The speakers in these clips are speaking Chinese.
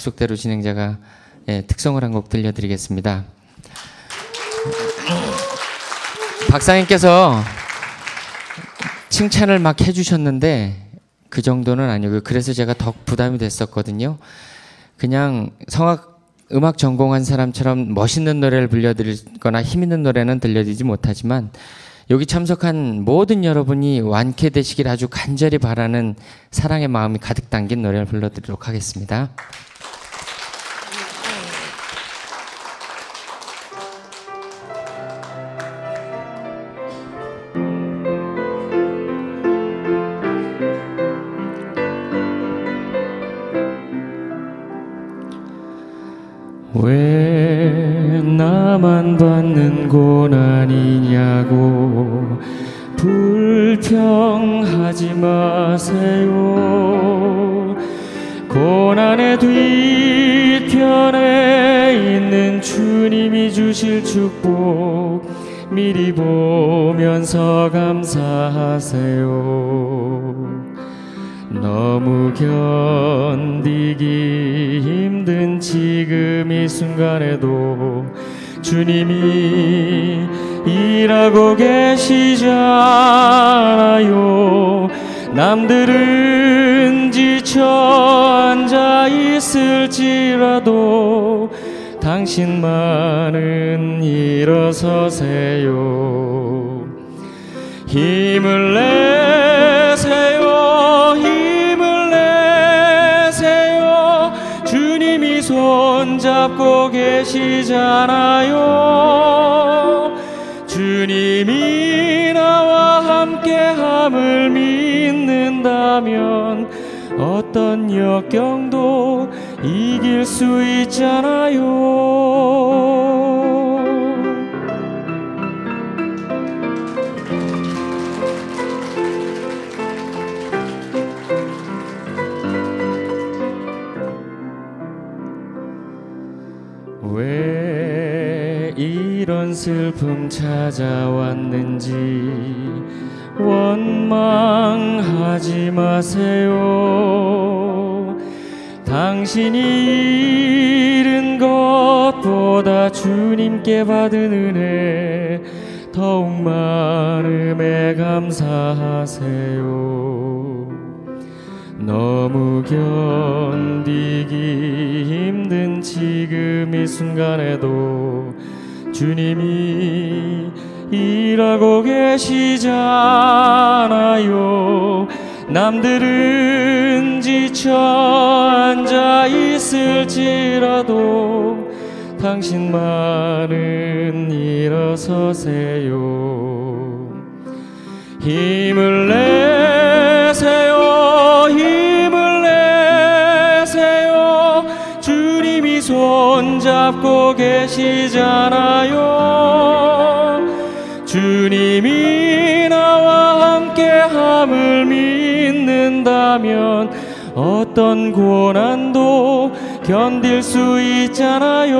약속대로 진행자가 예, 특성을 한 곡 들려드리겠습니다. 박사님께서 칭찬을 막 해주셨는데 그 정도는 아니고요. 그래서 제가 더 부담이 됐었거든요. 그냥 성악 음악 전공한 사람처럼 멋있는 노래를 불려드리거나 힘 있는 노래는 들려드리지 못하지만 여기 참석한 모든 여러분이 완쾌되시길 아주 간절히 바라는 사랑의 마음이 가득 담긴 노래를 불러드리도록 하겠습니다. 주님이 일하고 계시잖아요 남들은 지쳐 앉아 있을지라도 당신만은 일어서세 슬픔 찾아왔는지 원망하지 마세요. 당신이 잃은 것보다 주님께 받은 은혜 더욱 마음에 감사하세요. 너무 견디기 힘든 지금 이 순간에도 주님이 일하고 계시잖아요 남들은 지쳐 앉아 있을지라도 당신만은 일어서세요 힘을 내세요 힘 잡고 계시잖아요. 주님이 나와 함께함을 믿는다면 어떤 고난도 견딜 수 있잖아요.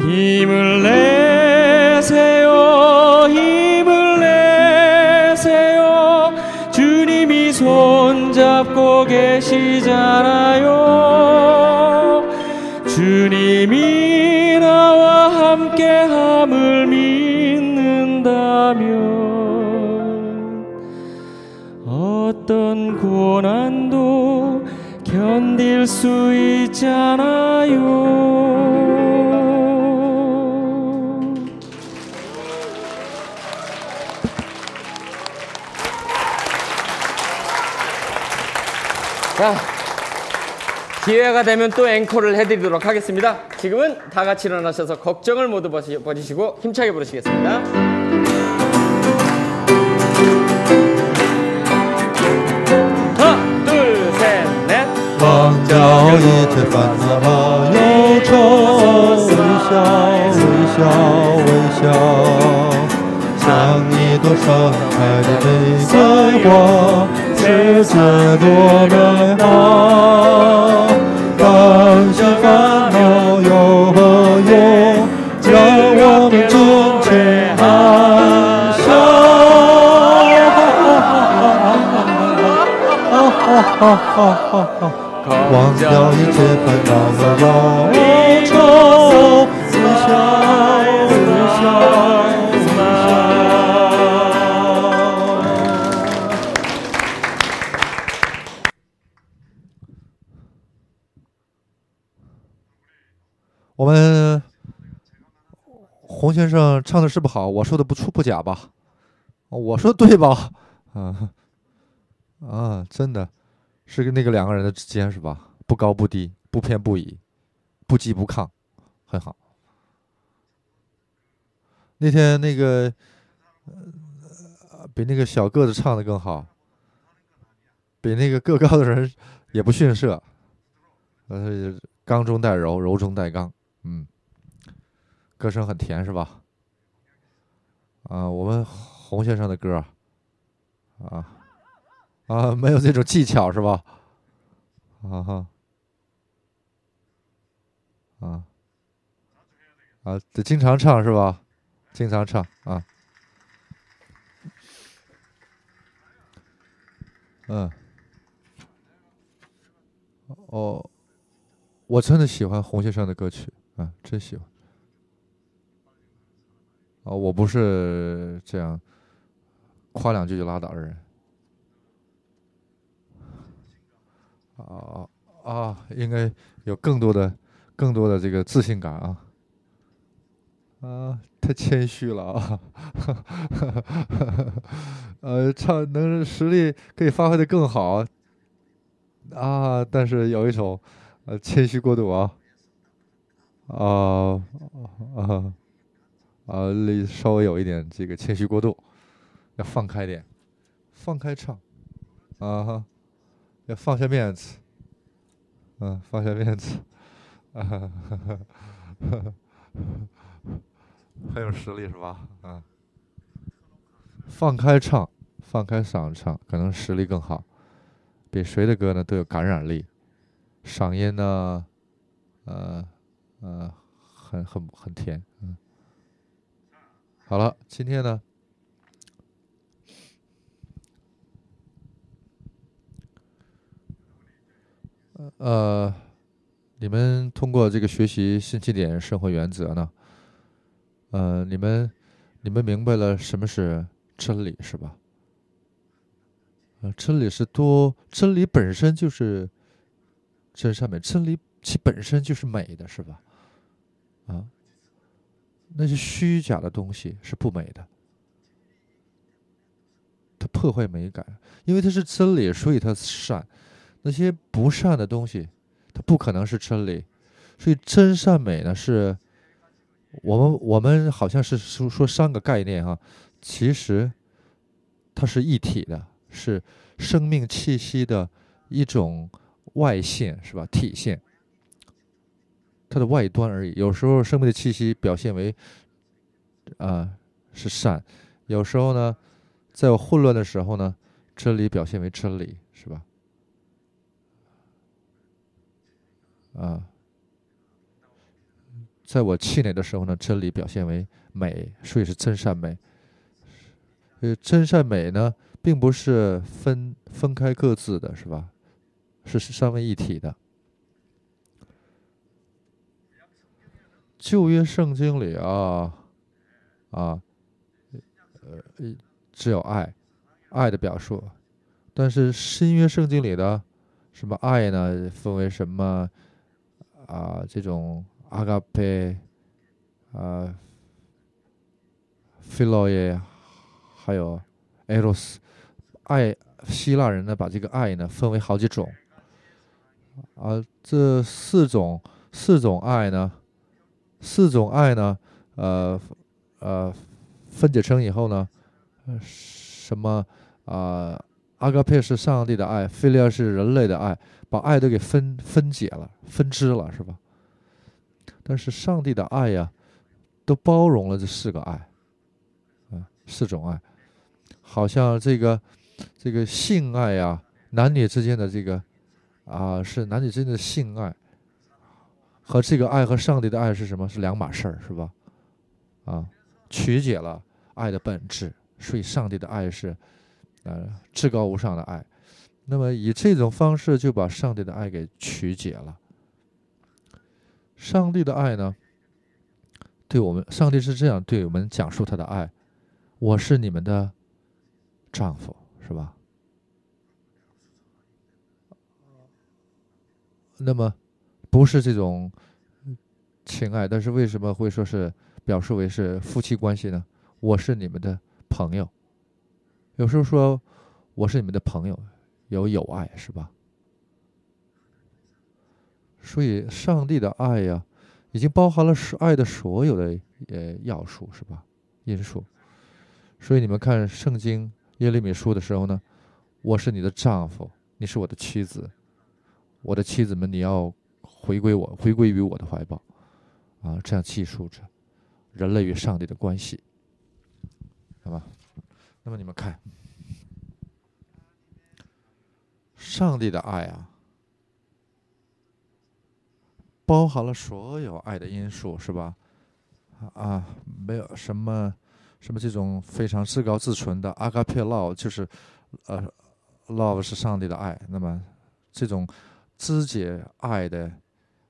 힘을 내세요. 힘을 내세요. 주님이 손잡고 계시잖아요. 수 있잖아요. 자, 기회가 되면 또 앵콜을 해드리도록 하겠습니다. 지금은 다 같이 일어나셔서 걱정을 모두 버리시고 힘차게 부르시겠습니다. 忘掉一切烦恼忧愁，微笑，微笑，微笑，像一朵盛开的玫瑰花，世界多美好。放下烦恼忧和忧，让我们从今安详。忘掉一切烦恼和忧愁，笑，笑，我们洪先生唱的是不好，我说的不出不假吧？我说对吧？啊啊，真的。是跟那个两个人的之间是吧？不高不低，不偏不倚，不急不亢，很好。那天那个呃，比那个小个子唱的更好，比那个个高的人也不逊色。呃，刚中带柔，柔中带刚，嗯，歌声很甜是吧？啊，我们洪先生的歌啊。啊，没有那种技巧是吧？啊哈，啊啊，得经常唱是吧？经常唱啊。嗯，哦，我真的喜欢洪先生的歌曲啊，真喜欢。啊，我不是这样，夸两句就拉倒的人。啊啊！应该有更多的、更多的这个自信感啊！啊，太谦虚了啊！呃，唱能实力可以发挥的更好啊！但是有一首，呃，谦虚过度啊！啊啊啊！稍微有一点这个谦虚过度，要放开点，放开唱啊！要放下面子。嗯，放下面子，哈哈哈哈哈，很有实力是吧？啊，放开唱，放开嗓唱，可能实力更好，比谁的歌呢都有感染力，嗓音呢，呃呃，很很很甜，嗯，好了，今天呢。呃，你们通过这个学习新起点生活原则呢？呃，你们你们明白了什么是真理是吧？呃，真理是多，真理本身就是真善美，真理其本身就是美的，是吧？啊，那些虚假的东西是不美的，它破坏美感，因为它是真理，所以它善。那些不善的东西，它不可能是真理，所以真善美呢，是我们我们好像是说说三个概念哈，其实它是一体的，是生命气息的一种外现是吧？体现它的外端而已。有时候生命的气息表现为啊是善，有时候呢，在混乱的时候呢，真理表现为真理是吧？啊，在我气馁的时候呢，真理表现为美，所以是真善美。呃，真善美呢，并不是分分开各自的，是吧？是三位一体的。旧约圣经里啊，啊，呃，只有爱，爱的表述。但是新约圣经里的什么爱呢？分为什么？啊，这种阿伽佩，啊，菲洛也，还有艾罗斯，爱希腊人呢，把这个爱呢分为好几种。啊，这四种四种爱呢，四种爱呢，呃呃，分解成以后呢，什么啊？阿戈佩是上帝的爱，菲利亚是人类的爱，把爱都给分分解了、分支了，是吧？但是上帝的爱呀，都包容了这四个爱，啊，四种爱，好像这个这个性爱呀，男女之间的这个啊，是男女之间的性爱，和这个爱和上帝的爱是什么？是两码事儿，是吧？啊，曲解了爱的本质，所以上帝的爱是。啊，至高无上的爱，那么以这种方式就把上帝的爱给曲解了。上帝的爱呢，对我们，上帝是这样对我们讲述他的爱：，我是你们的丈夫，是吧？那么，不是这种情爱，但是为什么会说是表示为是夫妻关系呢？我是你们的朋友。有时候说我是你们的朋友，有友爱是吧？所以上帝的爱呀，已经包含了是爱的所有的呃要素是吧？因素。所以你们看圣经耶利米书的时候呢，我是你的丈夫，你是我的妻子，我的妻子们，你要回归我，回归于我的怀抱啊！这样记述着人类与上帝的关系，好吧？那么你们看，上帝的爱啊，包含了所有爱的因素，是吧？啊，没有什么什么这种非常至高至纯的阿卡佩拉，就是呃，love 是上帝的爱。那么这种肢解爱的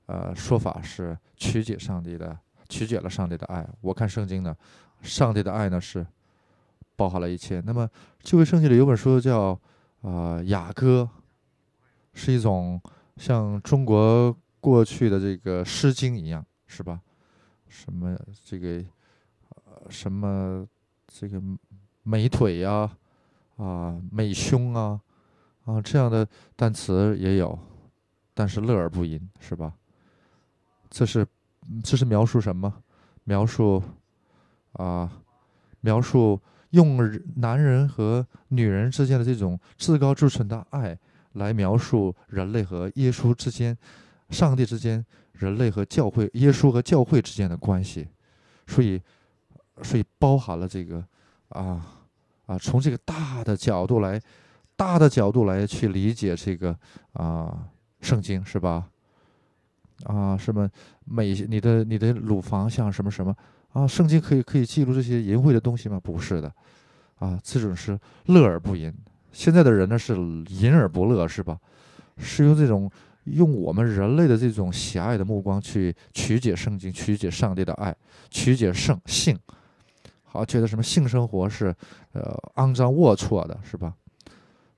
呃说法是曲解上帝的，曲解了上帝的爱。我看圣经呢，上帝的爱呢是。包好了一切。那么，智慧圣经里有本书叫《啊雅歌》，是一种像中国过去的这个《诗经》一样，是吧？什么这个，呃，什么这个美腿呀，啊，美胸啊，啊，这样的单词也有。但是乐而不淫，是吧？这是这是描述什么？描述啊，描述。用男人和女人之间的这种至高至纯的爱来描述人类和耶稣之间、上帝之间、人类和教会、耶稣和教会之间的关系，所以，所以包含了这个，啊啊，从这个大的角度来，大的角度来去理解这个啊，圣经是吧？啊，什么美，你的你的乳房像什么什么？啊，圣经可以可以记录这些淫秽的东西吗？不是的，啊，这种是乐而不淫。现在的人呢是淫而不乐，是吧？是用这种用我们人类的这种狭隘的目光去曲解圣经，曲解上帝的爱，曲解圣性，好觉得什么性生活是呃肮脏龌龊的，是吧？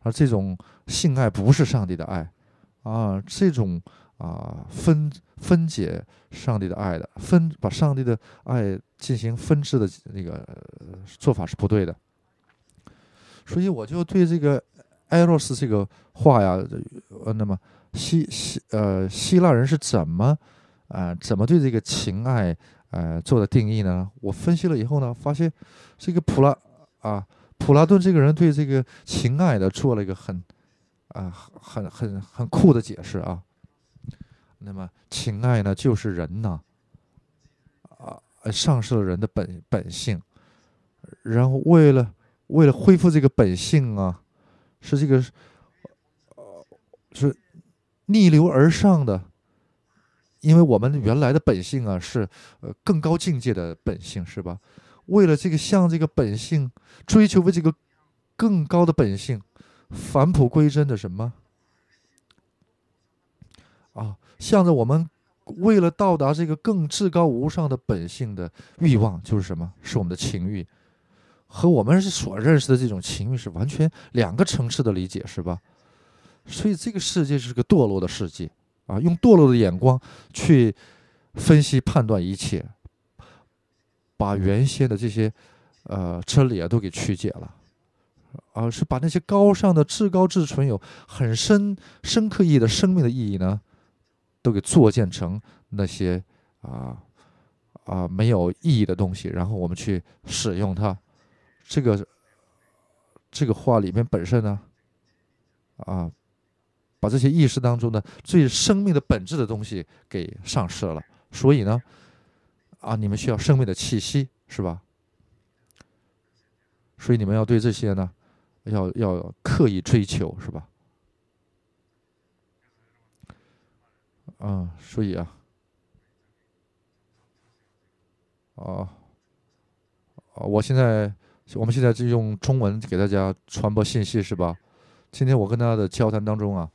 而这种性爱不是上帝的爱，啊，这种啊分。分解上帝的爱的分，把上帝的爱进行分支的那个做法是不对的。所以我就对这个艾洛斯这个话呀，呃，那么希希呃希腊人是怎么啊怎么对这个情爱呃做的定义呢？我分析了以后呢，发现这个普拉啊普拉顿这个人对这个情爱的做了一个很啊很很很很酷的解释啊。那么情爱呢，就是人呢，啊，丧失了人的本本性，然后为了为了恢复这个本性啊，是这个，呃，是逆流而上的，因为我们原来的本性啊是呃更高境界的本性，是吧？为了这个向这个本性追求，为这个更高的本性返璞归真的什么？向着我们，为了到达这个更至高无上的本性的欲望就是什么？是我们的情欲，和我们所认识的这种情欲是完全两个层次的理解，是吧？所以这个世界是个堕落的世界啊！用堕落的眼光去分析判断一切，把原先的这些，呃，真理啊都给曲解了，而是把那些高尚的、至高至纯、有很深深刻意义的生命的意义呢？都给作建成那些啊啊没有意义的东西，然后我们去使用它。这个这个话里面本身呢，啊，把这些意识当中的最生命的本质的东西给丧失了。所以呢，啊，你们需要生命的气息是吧？所以你们要对这些呢，要要刻意追求是吧？啊，所以啊，哦，哦，我现在，我们现在就用中文给大家传播信息，是吧？今天我跟大家的交谈当中啊，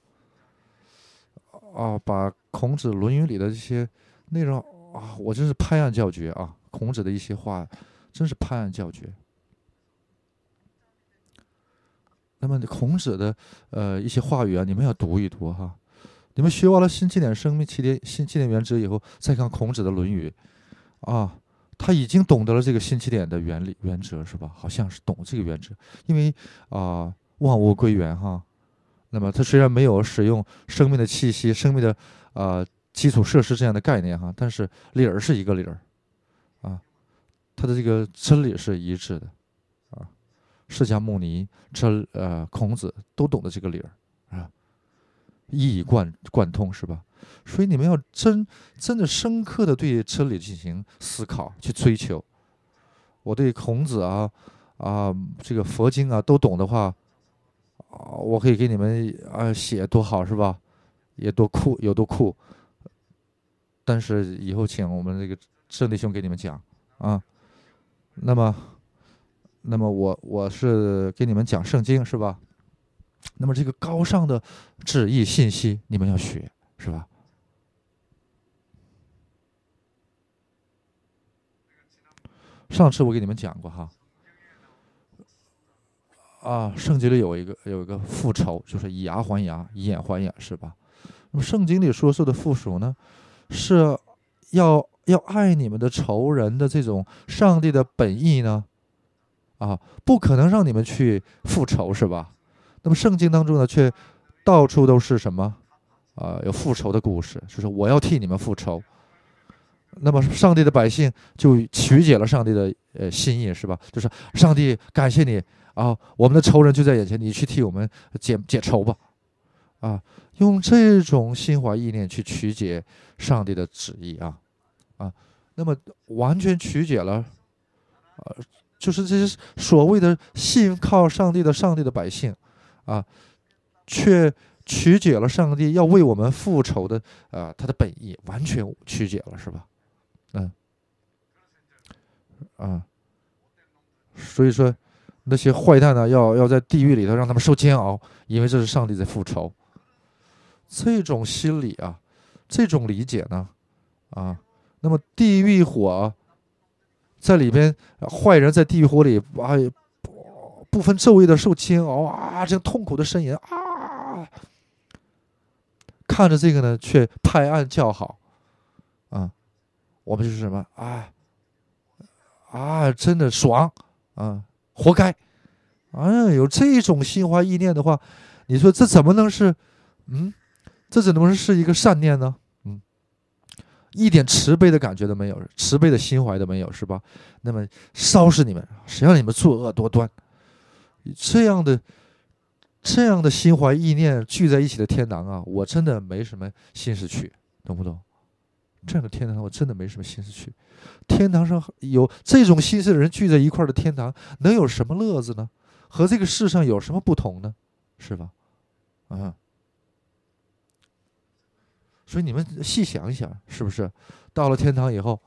啊，把孔子《论语》里的这些内容啊，我真是拍案叫绝啊！孔子的一些话，真是拍案叫绝。那么孔子的呃一些话语啊，你们要读一读哈。你们学完了新起点生命起点新起点原则以后，再看孔子的《论语》，啊，他已经懂得了这个新起点的原理原则，是吧？好像是懂这个原则，因为啊，万物归元哈。那么他虽然没有使用“生命的气息”“生命的啊基础设施”这样的概念哈，但是理儿是一个理儿，啊，他的这个真理是一致的，啊，释迦牟尼、这呃孔子都懂得这个理儿。一以贯贯通是吧？所以你们要真真的深刻的对真理进行思考，去追求。我对孔子啊啊这个佛经啊都懂的话，啊我可以给你们啊写多好是吧？也多酷有多酷。但是以后请我们这个圣地兄给你们讲啊。那么，那么我我是给你们讲圣经是吧？那么这个高尚的旨意信息，你们要学，是吧？上次我给你们讲过哈，啊，圣经里有一个有一个复仇，就是以牙还牙，以眼还眼，是吧？那么圣经里所说的附属呢，是要要爱你们的仇人的这种上帝的本意呢，啊，不可能让你们去复仇，是吧？那么圣经当中呢，却到处都是什么啊？有复仇的故事，就是我要替你们复仇。那么上帝的百姓就曲解了上帝的呃心意，是吧？就是上帝感谢你啊，我们的仇人就在眼前，你去替我们解解仇吧，啊，用这种心怀意念去曲解上帝的旨意啊，啊，那么完全曲解了，啊，就是这些所谓的信靠上帝的上帝的百姓。啊，却曲解了上帝要为我们复仇的啊，他的本意完全曲解了，是吧？嗯，啊，所以说那些坏蛋呢，要要在地狱里头让他们受煎熬，因为这是上帝在复仇。这种心理啊，这种理解呢，啊，那么地狱火在里边，坏人在地狱火里把。不分昼夜的受煎熬啊，这痛苦的呻吟啊！看着这个呢，却拍案叫好啊！我们就是什么啊啊？真的爽啊！活该！哎有这种心怀意念的话，你说这怎么能是嗯？这怎么能是一个善念呢？嗯，一点慈悲的感觉都没有，慈悲的心怀都没有，是吧？那么烧死你们！谁让你们作恶多端？这样的、这样的心怀意念聚在一起的天堂啊，我真的没什么心思去，懂不懂？这样的天堂，我真的没什么心思去。天堂上有这种心思的人聚在一块的天堂，能有什么乐子呢？和这个世上有什么不同呢？是吧？啊！所以你们细想一想，是不是到了天堂以后，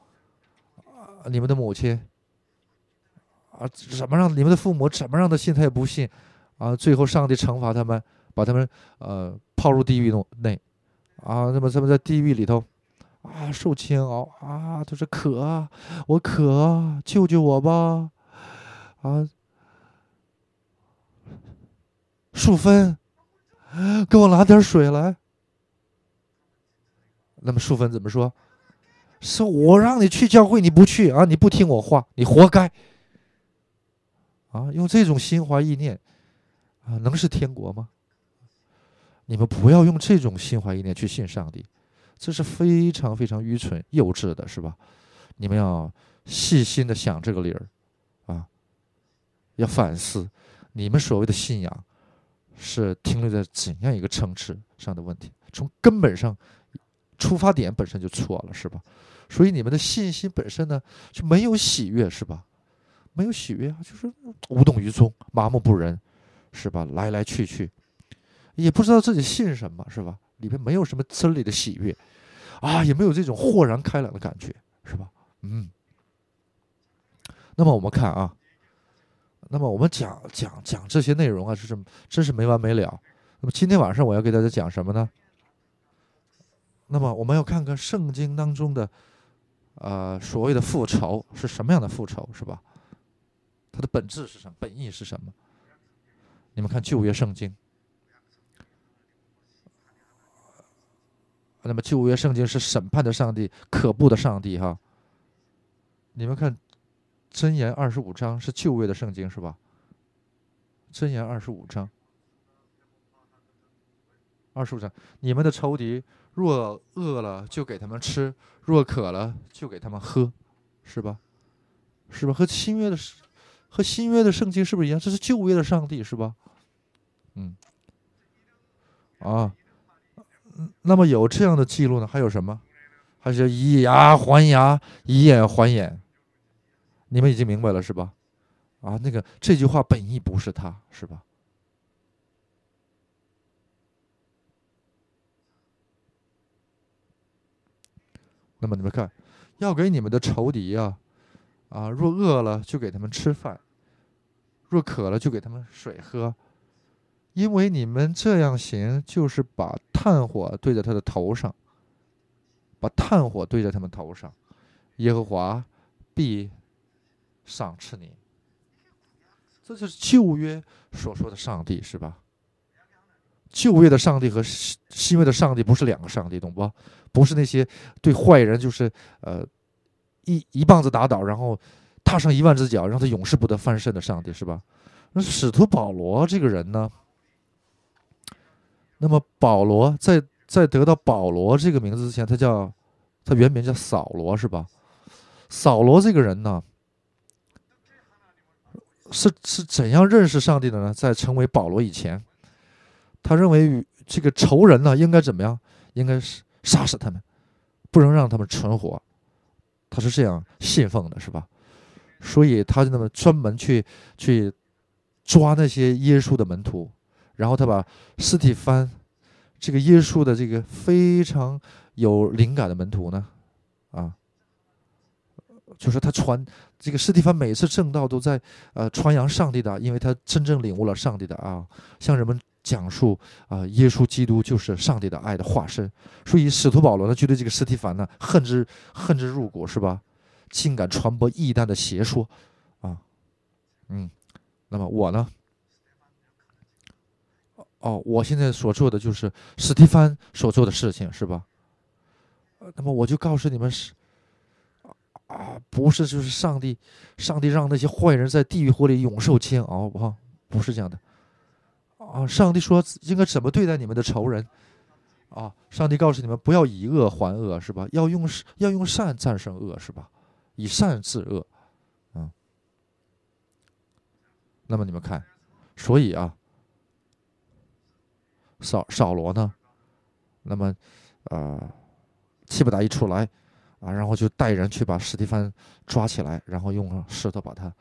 啊，你们的母亲？啊，怎么让你们的父母怎么让他信他也不信，啊，最后上帝惩罚他们，把他们呃抛入地狱内，啊，那么他们在地狱里头啊受煎熬啊，他说渴，我渴，救救我吧，啊，淑芬，给我拿点水来。那么淑芬怎么说？是我让你去教会你不去啊，你不听我话，你活该。啊，用这种心怀意念，啊，能是天国吗？你们不要用这种心怀意念去信上帝，这是非常非常愚蠢、幼稚的，是吧？你们要细心的想这个理儿，啊，要反思你们所谓的信仰是停留在怎样一个层次上的问题。从根本上，出发点本身就错了，是吧？所以你们的信心本身呢就没有喜悦，是吧？没有喜悦啊，就是无动于衷、麻木不仁，是吧？来来去去，也不知道自己信什么是吧？里面没有什么真理的喜悦，啊，也没有这种豁然开朗的感觉，是吧？嗯。那么我们看啊，那么我们讲讲讲这些内容啊，是么？真是没完没了。那么今天晚上我要给大家讲什么呢？那么我们要看看圣经当中的，呃，所谓的复仇是什么样的复仇，是吧？它的本质是什么？本意是什么？你们看旧约圣经，那么旧约圣经是审判的上帝，可怖的上帝哈。你们看，箴言二十五章是旧约的圣经是吧？箴言二十五章，二十五章，你们的仇敌若饿了，就给他们吃；若渴了，就给他们喝，是吧？是吧？和新约的。和新约的圣经是不是一样？这是旧约的上帝是吧？嗯，啊，那么有这样的记录呢？还有什么？还是以牙还牙，以眼还眼？你们已经明白了是吧？啊，那个这句话本意不是他，是吧？那么你们看，要给你们的仇敌呀。啊，若饿了就给他们吃饭，若渴了就给他们水喝，因为你们这样行，就是把炭火堆在他的头上，把炭火堆在他们头上，耶和华必赏赐你。这就是旧约所说的上帝，是吧？旧约的上帝和新新约的上帝不是两个上帝，懂不？不是那些对坏人就是呃。一一棒子打倒，然后踏上一万只脚，让他永世不得翻身的上帝是吧？那使徒保罗这个人呢？那么保罗在在得到保罗这个名字之前，他叫他原名叫扫罗是吧？扫罗这个人呢，是是怎样认识上帝的呢？在成为保罗以前，他认为这个仇人呢，应该怎么样？应该杀死他们，不能让他们存活。他是这样信奉的，是吧？所以他就那么专门去去抓那些耶稣的门徒，然后他把斯蒂芬这个耶稣的这个非常有灵感的门徒呢，啊，就是他传这个斯蒂芬每次正道都在呃传扬上帝的，因为他真正领悟了上帝的啊，像人们。讲述啊，耶稣基督就是上帝的爱的化身，所以使徒保罗呢就对这个斯蒂凡呢恨之恨之入骨，是吧？竟敢传播异端的邪说，啊，嗯，那么我呢？哦，我现在所做的就是史蒂凡所做的事情，是吧？那么我就告诉你们是啊，不是就是上帝，上帝让那些坏人在地狱火里永受煎熬，哈，不是这样的。啊！上帝说应该怎么对待你们的仇人？啊！上帝告诉你们不要以恶还恶，是吧？要用要用善战胜恶，是吧？以善治恶，嗯。那么你们看，所以啊，扫扫罗呢，那么，呃，气不打一处来啊，然后就带人去把史蒂芬抓起来，然后用石头把他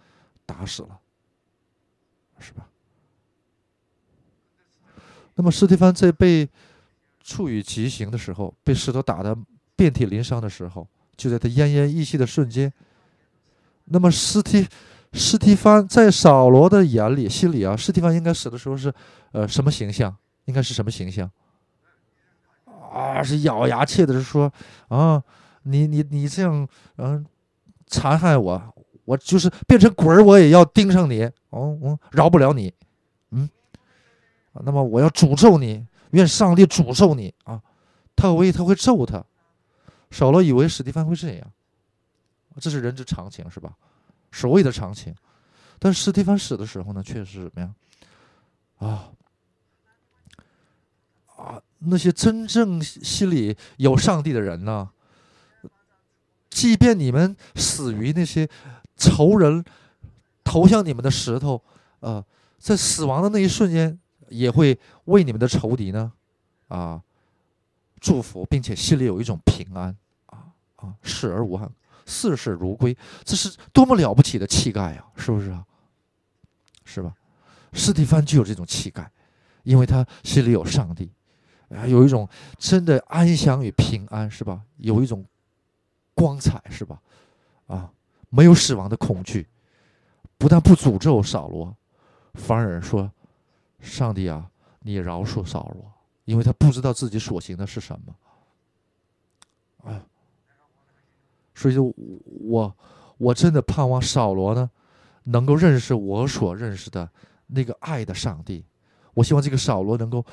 打死了，是吧？那么，斯蒂芬在被处以极刑的时候，被石头打的遍体鳞伤的时候，就在他奄奄一息的瞬间，那么斯蒂斯蒂芬在扫罗的眼里、心里啊，斯蒂芬应该死的时候是，呃，什么形象？应该是什么形象？啊，是咬牙切齿的说啊，你你你这样嗯残害我，我就是变成鬼儿，我也要盯上你，哦哦，饶不了你。那么我要诅咒你，愿上帝诅咒你啊！他以为他会咒他，少了以为史蒂芬会这样，这是人之常情是吧？所谓的常情，但是史蒂芬死的时候呢，确实是怎么样？啊啊！那些真正心里有上帝的人呢，即便你们死于那些仇人投向你们的石头，呃，在死亡的那一瞬间。也会为你们的仇敌呢，啊，祝福，并且心里有一种平安，啊啊，死而无憾，视死如归，这是多么了不起的气概呀！是不是啊？是吧？斯蒂芬具有这种气概，因为他心里有上帝，啊，有一种真的安详与平安，是吧？有一种光彩，是吧？啊，没有死亡的恐惧，不但不诅咒扫罗，反而说。上帝啊，你饶恕扫罗，因为他不知道自己所行的是什么。哎，所以说我我真的盼望扫罗呢，能够认识我所认识的那个爱的上帝。我希望这个扫罗能够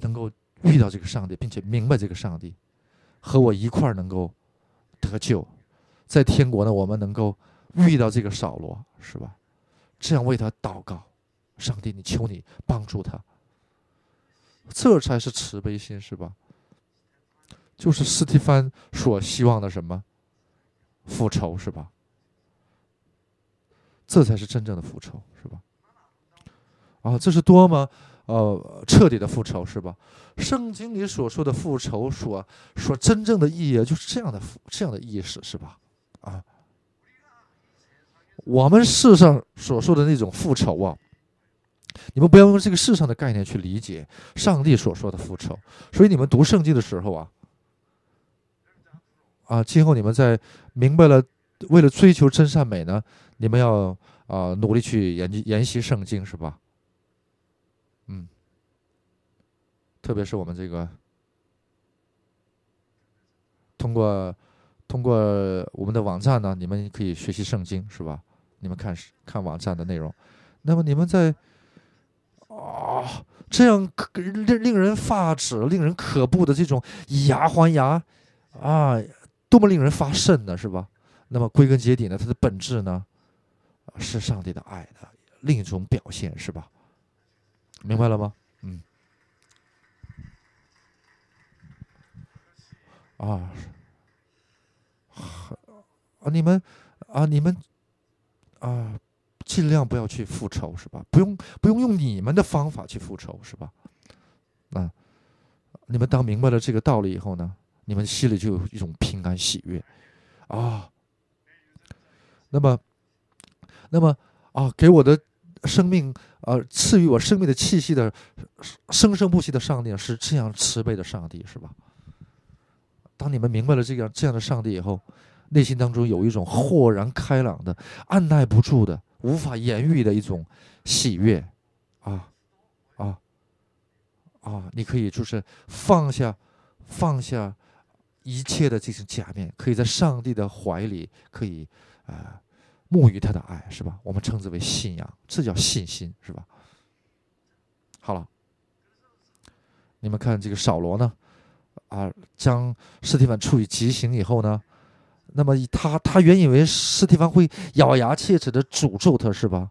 能够遇到这个上帝，并且明白这个上帝，和我一块儿能够得救。在天国呢，我们能够遇到这个扫罗，是吧？这样为他祷告。上帝，你求你帮助他，这才是慈悲心，是吧？就是斯蒂芬所希望的什么复仇，是吧？这才是真正的复仇，是吧？啊，这是多么呃彻底的复仇，是吧？圣经里所说的复仇，所所真正的意义就是这样的复，这样的意识，是吧？啊，我们世上所说的那种复仇啊！你们不要用这个世上的概念去理解上帝所说的复仇，所以你们读圣经的时候啊，啊，今后你们在明白了为了追求真善美呢，你们要啊努力去研研习圣经，是吧？嗯，特别是我们这个通过通过我们的网站呢，你们可以学习圣经，是吧？你们看看网站的内容，那么你们在。啊，这样令令人发指、令人可怖的这种以牙还牙，啊，多么令人发甚呢，是吧？那么归根结底呢，它的本质呢，是上帝的爱的另一种表现，是吧？明白了吗？嗯。啊，啊，你们，啊，你们，啊。尽量不要去复仇，是吧？不用不用用你们的方法去复仇，是吧？啊，你们当明白了这个道理以后呢，你们心里就有一种平安喜悦，啊。那么，那么啊，给我的生命，呃，赐予我生命的气息的生生不息的上帝是这样慈悲的上帝，是吧？当你们明白了这样这样的上帝以后，内心当中有一种豁然开朗的、按耐不住的。无法言喻的一种喜悦，啊啊啊！你可以就是放下放下一切的这种假面，可以在上帝的怀里，可以啊沐浴他的爱，是吧？我们称之为信仰，这叫信心，是吧？好了，你们看这个扫罗呢，啊，将斯蒂芬处以极刑以后呢？那么他他原以为斯蒂芬会咬牙切齿的诅咒他，是吧？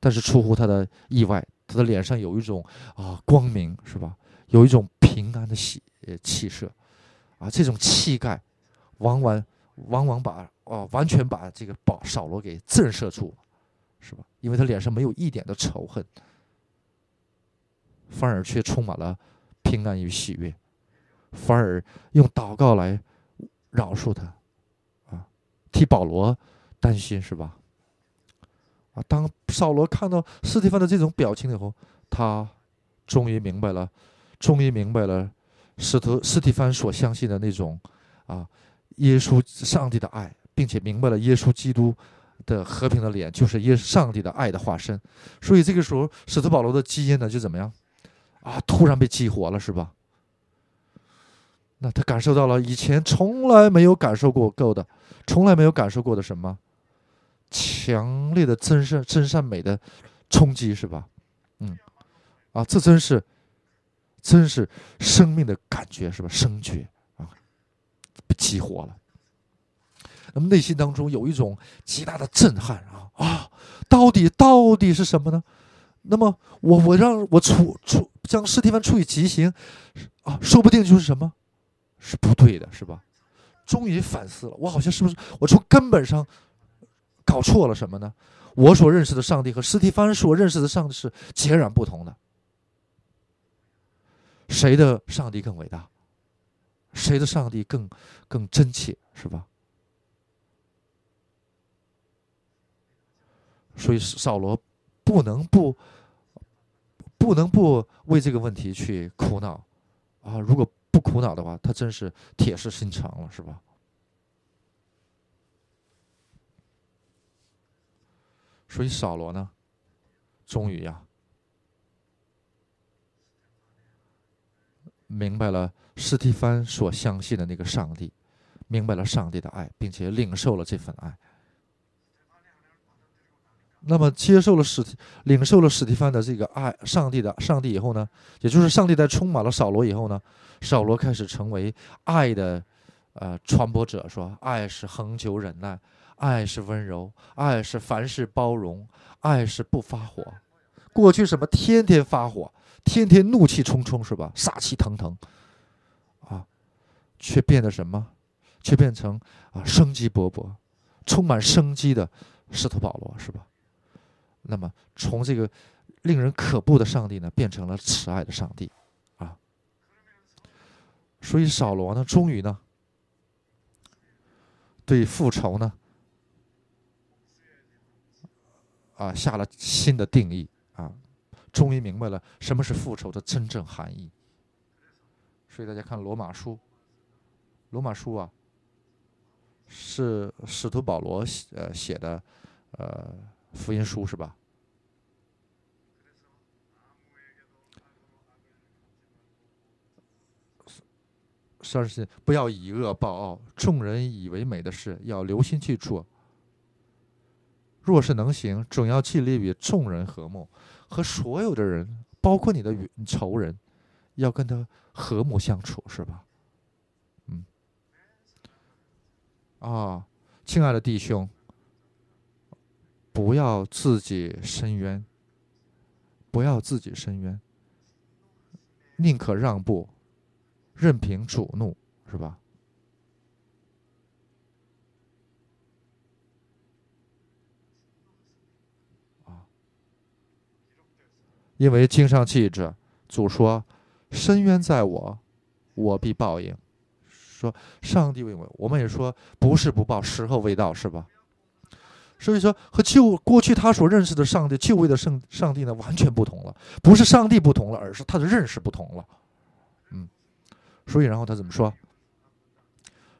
但是出乎他的意外，他的脸上有一种啊光明，是吧？有一种平安的喜呃气色，啊，这种气概，往往往往把啊完全把这个保扫罗给震慑住，是吧？因为他脸上没有一点的仇恨，反而却充满了平安与喜悦，反而用祷告来饶恕他。替保罗担心是吧？啊，当扫罗看到斯蒂芬的这种表情以后，他终于明白了，终于明白了，使徒斯蒂芬所相信的那种啊，耶稣上帝的爱，并且明白了耶稣基督的和平的脸就是耶上帝的爱的化身。所以这个时候，使徒保罗的基因呢，就怎么样？啊，突然被激活了，是吧？那他感受到了以前从来没有感受过够的，从来没有感受过的什么强烈的真善真善美的冲击，是吧？嗯，啊，这真是，真是生命的感觉，是吧？生觉啊，被激活了。那么内心当中有一种极大的震撼啊啊！到底到底是什么呢？那么我我让我处处将尸蒂芬处以极刑啊，说不定就是什么。是不对的，是吧？终于反思了，我好像是不是我从根本上搞错了什么呢？我所认识的上帝和斯蒂芬所认识的上帝是截然不同的。谁的上帝更伟大？谁的上帝更更真切，是吧？所以扫罗不能不不能不为这个问题去苦恼啊！如果不苦恼的话，他真是铁石心肠了，是吧？所以，扫罗呢，终于呀，明白了斯蒂芬所相信的那个上帝，明白了上帝的爱，并且领受了这份爱。那么接受了史，领受了史蒂芬的这个爱，上帝的上帝以后呢，也就是上帝在充满了扫罗以后呢，扫罗开始成为爱的，呃，传播者，说爱是恒久忍耐，爱是温柔，爱是凡事包容，爱是不发火。过去什么天天发火，天天怒气冲冲是吧，杀气腾腾，啊，却变得什么，却变成啊生机勃勃，充满生机的使徒保罗是吧？那么，从这个令人可怖的上帝呢，变成了慈爱的上帝，啊。所以，扫罗呢，终于呢，对复仇呢，啊，下了新的定义啊，终于明白了什么是复仇的真正含义。所以，大家看《罗马书》，《罗马书》啊，是使徒保罗写写的，呃，福音书是吧？算是不要以恶报恶。众人以为美的事，要留心去做。若是能行，总要尽力与众人和睦，和所有的人，包括你的仇人，要跟他和睦相处，是吧？嗯。啊，亲爱的弟兄，不要自己伸冤，不要自己伸冤，宁可让步。任凭主怒，是吧？啊，因为经上记着，主说：“深渊在我，我必报应。”说：“上帝为我，我们也说不是不报，时候未到，是吧？”所以说，和旧过去他所认识的上帝、旧位的圣上帝呢，完全不同了。不是上帝不同了，而是他的认识不同了。所以，然后他怎么说？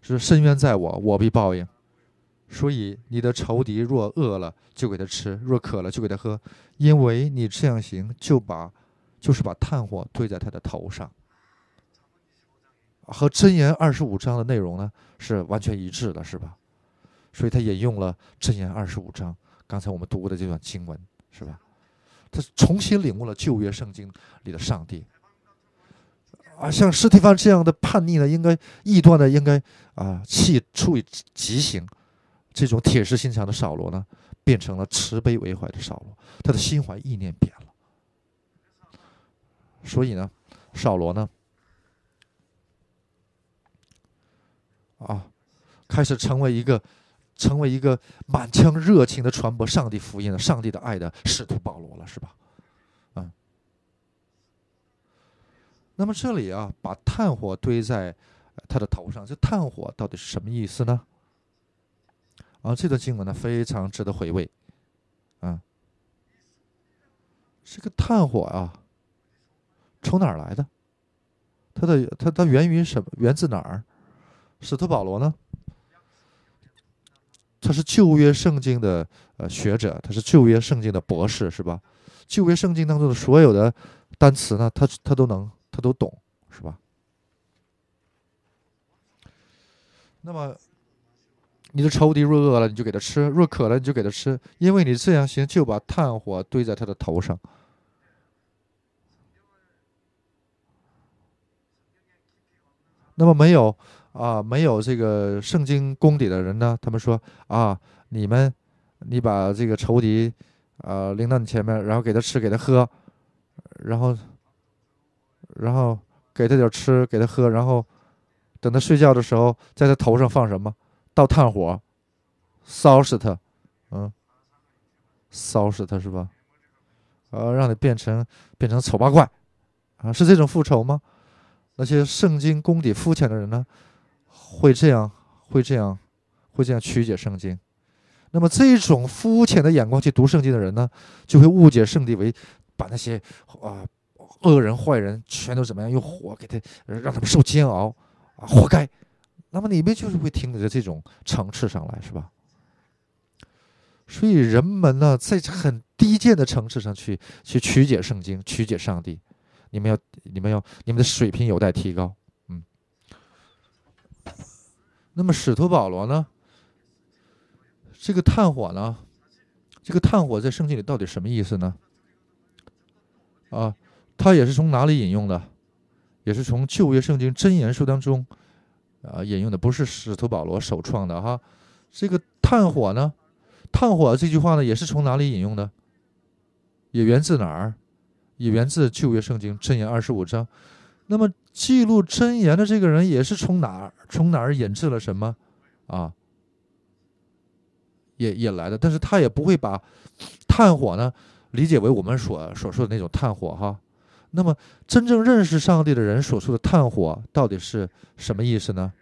是“深渊在我，我必报应。”所以，你的仇敌若饿了，就给他吃；若渴了，就给他喝。因为你这样行，就把就是把炭火堆在他的头上。和真言二十五章的内容呢是完全一致的，是吧？所以他引用了真言二十五章，刚才我们读过的这段经文，是吧？他重新领悟了旧约圣经里的上帝。啊，像施提凡这样的叛逆呢，应该异端呢，应该啊，弃处以极刑。这种铁石心肠的扫罗呢，变成了慈悲为怀的扫罗，他的心怀意念变了。所以呢，扫罗呢，啊，开始成为一个，成为一个满腔热情的传播上帝福音的、上帝的爱的使徒保罗了，是吧？那么这里啊，把炭火堆在他的头上，这炭火到底是什么意思呢？啊，这段经文呢非常值得回味。啊，这个炭火啊，从哪儿来的？它的它它源于什么？源自哪儿？使徒保罗呢？他是旧约圣经的呃学者，他是旧约圣经的博士，是吧？旧约圣经当中的所有的单词呢，他他都能。他都懂，是吧？那么你的仇敌若饿了，你就给他吃；若渴了，你就给他吃，因为你这样行，就把炭火堆在他的头上。那么没有啊，没有这个圣经功底的人呢？他们说啊，你们你把这个仇敌啊领到你前面，然后给他吃，给他喝，然后。然后给他点吃，给他喝，然后等他睡觉的时候，在他头上放什么，倒炭火，烧死他，嗯，烧死他是吧？啊，让你变成变成丑八怪，啊，是这种复仇吗？那些圣经功底肤浅的人呢，会这样，会这样，会这样曲解圣经。那么这种肤浅的眼光去读圣经的人呢，就会误解圣经为把那些啊。恶人、坏人全都怎么样？用火给他，让他们受煎熬，啊，活该！那么你们就是会停留在这种层次上来，是吧？所以人们呢，在很低贱的层次上去去曲解圣经、曲解上帝，你们要，你们要，你们的水平有待提高，嗯。那么使徒保罗呢？这个炭火呢？这个炭火在圣经里到底什么意思呢？啊？他也是从哪里引用的？也是从旧约圣经箴言书当中啊引用的，不是使徒保罗首创的哈。这个炭火呢，炭火这句话呢，也是从哪里引用的？也源自哪儿？也源自旧约圣经箴言二十五章。那么记录箴言的这个人也是从哪儿从哪儿引致了什么啊？也也来的，但是他也不会把炭火呢理解为我们所所说的那种炭火哈。那么，真正认识上帝的人所说的“炭火”到底是什么意思呢？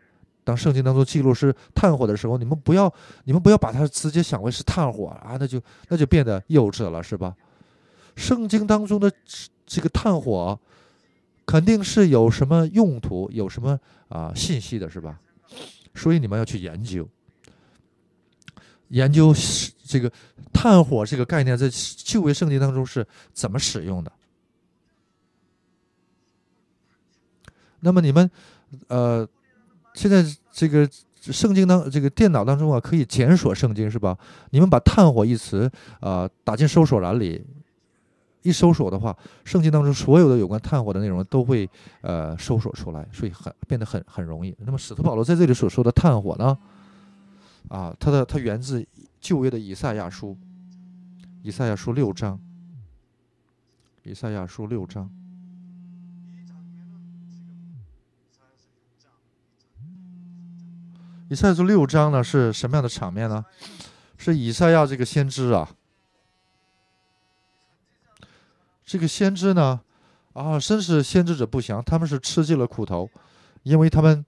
当圣经当中记录是“炭火”的时候，你们不要、你们不要把它直接想为是炭火啊，那就那就变得幼稚了，是吧？圣经当中的这个“炭火”，肯定是有什么用途、有什么啊信息的，是吧？所以你们要去研究，研究这个“炭火”这个概念在旧约圣经当中是怎么使用的。那么你们，呃，现在这个圣经当这个电脑当中啊，可以检索圣经是吧？你们把“炭火”一词啊打进搜索栏里，一搜索的话，圣经当中所有的有关炭火的内容都会呃搜索出来，所以很变得很很容易。那么使徒保罗在这里所说的炭火呢？啊，他的他源自旧约的以赛亚书，以赛亚书六章，以赛亚书六章。以赛亚书六章呢，是什么样的场面呢？是以赛亚这个先知啊，这个先知呢，啊，真是先知者不祥，他们是吃尽了苦头，因为他们，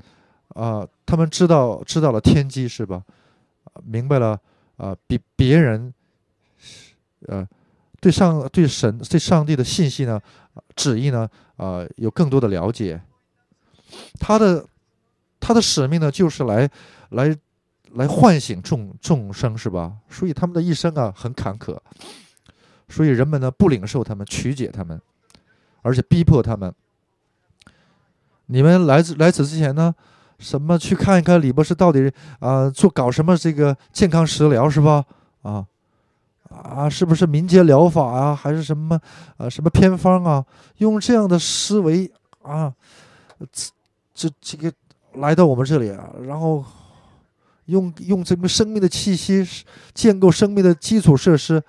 啊，他们知道知道了天机是吧？明白了，啊，比别人，呃，对上对神对上帝的信息呢，旨意呢，啊，有更多的了解，他的。他的使命呢，就是来，来，来唤醒众众生，是吧？所以他们的一生啊，很坎坷。所以人们呢，不领受他们，曲解他们，而且逼迫他们。你们来自来此之前呢，什么去看一看李博士到底啊做搞什么这个健康食疗是吧？啊啊，是不是民间疗法啊，还是什么啊什么偏方啊？用这样的思维啊，这这这个。来到我们这里啊，然后用用这个生命的气息，建构生命的基础设施，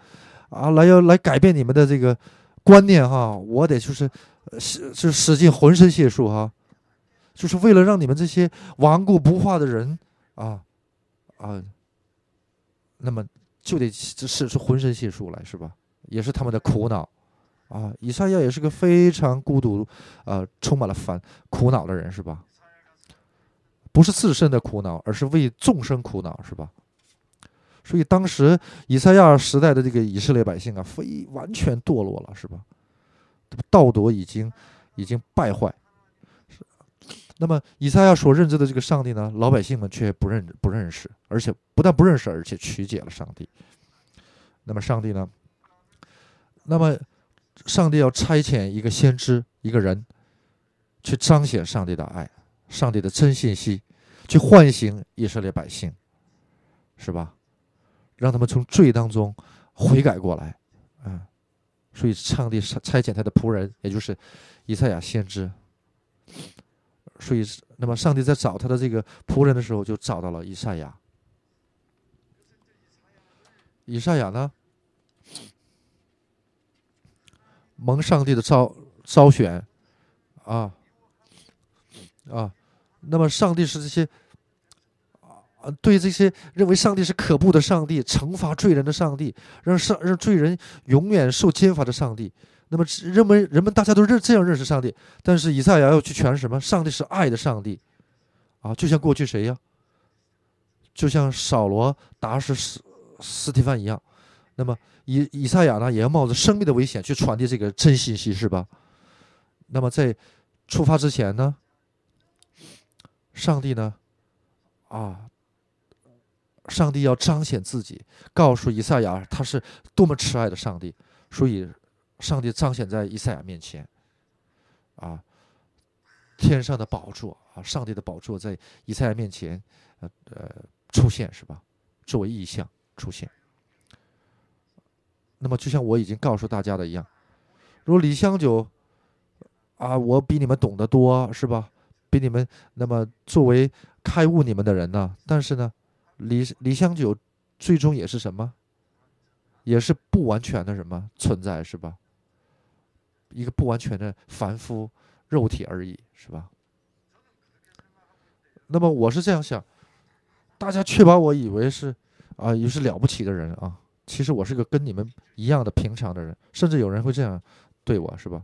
啊，来要来改变你们的这个观念哈。我得就是使使尽浑身解数哈，就是为了让你们这些顽固不化的人啊啊，那么就得使出浑身解数来是吧？也是他们的苦恼啊。以上亚也是个非常孤独呃，充满了烦苦恼的人是吧？不是自身的苦恼，而是为众生苦恼，是吧？所以当时以赛亚时代的这个以色列百姓啊，非完全堕落了，是吧？道德已经已经败坏。是，那么以赛亚所认知的这个上帝呢？老百姓们却不认不认识，而且不但不认识，而且曲解了上帝。那么上帝呢？那么上帝要差遣一个先知，一个人，去彰显上帝的爱。上帝的真信息，去唤醒以色列百姓，是吧？让他们从罪当中悔改过来，啊！所以上帝拆遣他的仆人，也就是以赛亚先知。所以，那么上帝在找他的这个仆人的时候，就找到了以赛亚。以赛亚呢，蒙上帝的召召选，啊，啊。那么，上帝是这些啊，对这些认为上帝是可怖的上帝、惩罚罪人的上帝、让上让罪人永远受惩罚的上帝。那么，认为人们大家都认这样认识上帝。但是，以赛亚要去诠释什么？上帝是爱的上帝啊，就像过去谁呀？就像扫罗、达士、斯斯蒂芬一样。那么，以以赛亚呢，也要冒着生命的危险去传递这个真信息，是吧？那么，在出发之前呢？上帝呢？啊，上帝要彰显自己，告诉以赛亚他是多么慈爱的上帝，所以上帝彰显在以赛亚面前，啊，天上的宝座啊，上帝的宝座在以赛亚面前，呃呃出现是吧？作为意象出现。那么就像我已经告诉大家的一样，如果李香九，啊，我比你们懂得多是吧？比你们那么作为开悟你们的人呢？但是呢，李李香酒最终也是什么，也是不完全的什么存在是吧？一个不完全的凡夫肉体而已是吧？那么我是这样想，大家却把我以为是啊，也是了不起的人啊。其实我是个跟你们一样的平常的人，甚至有人会这样对我是吧？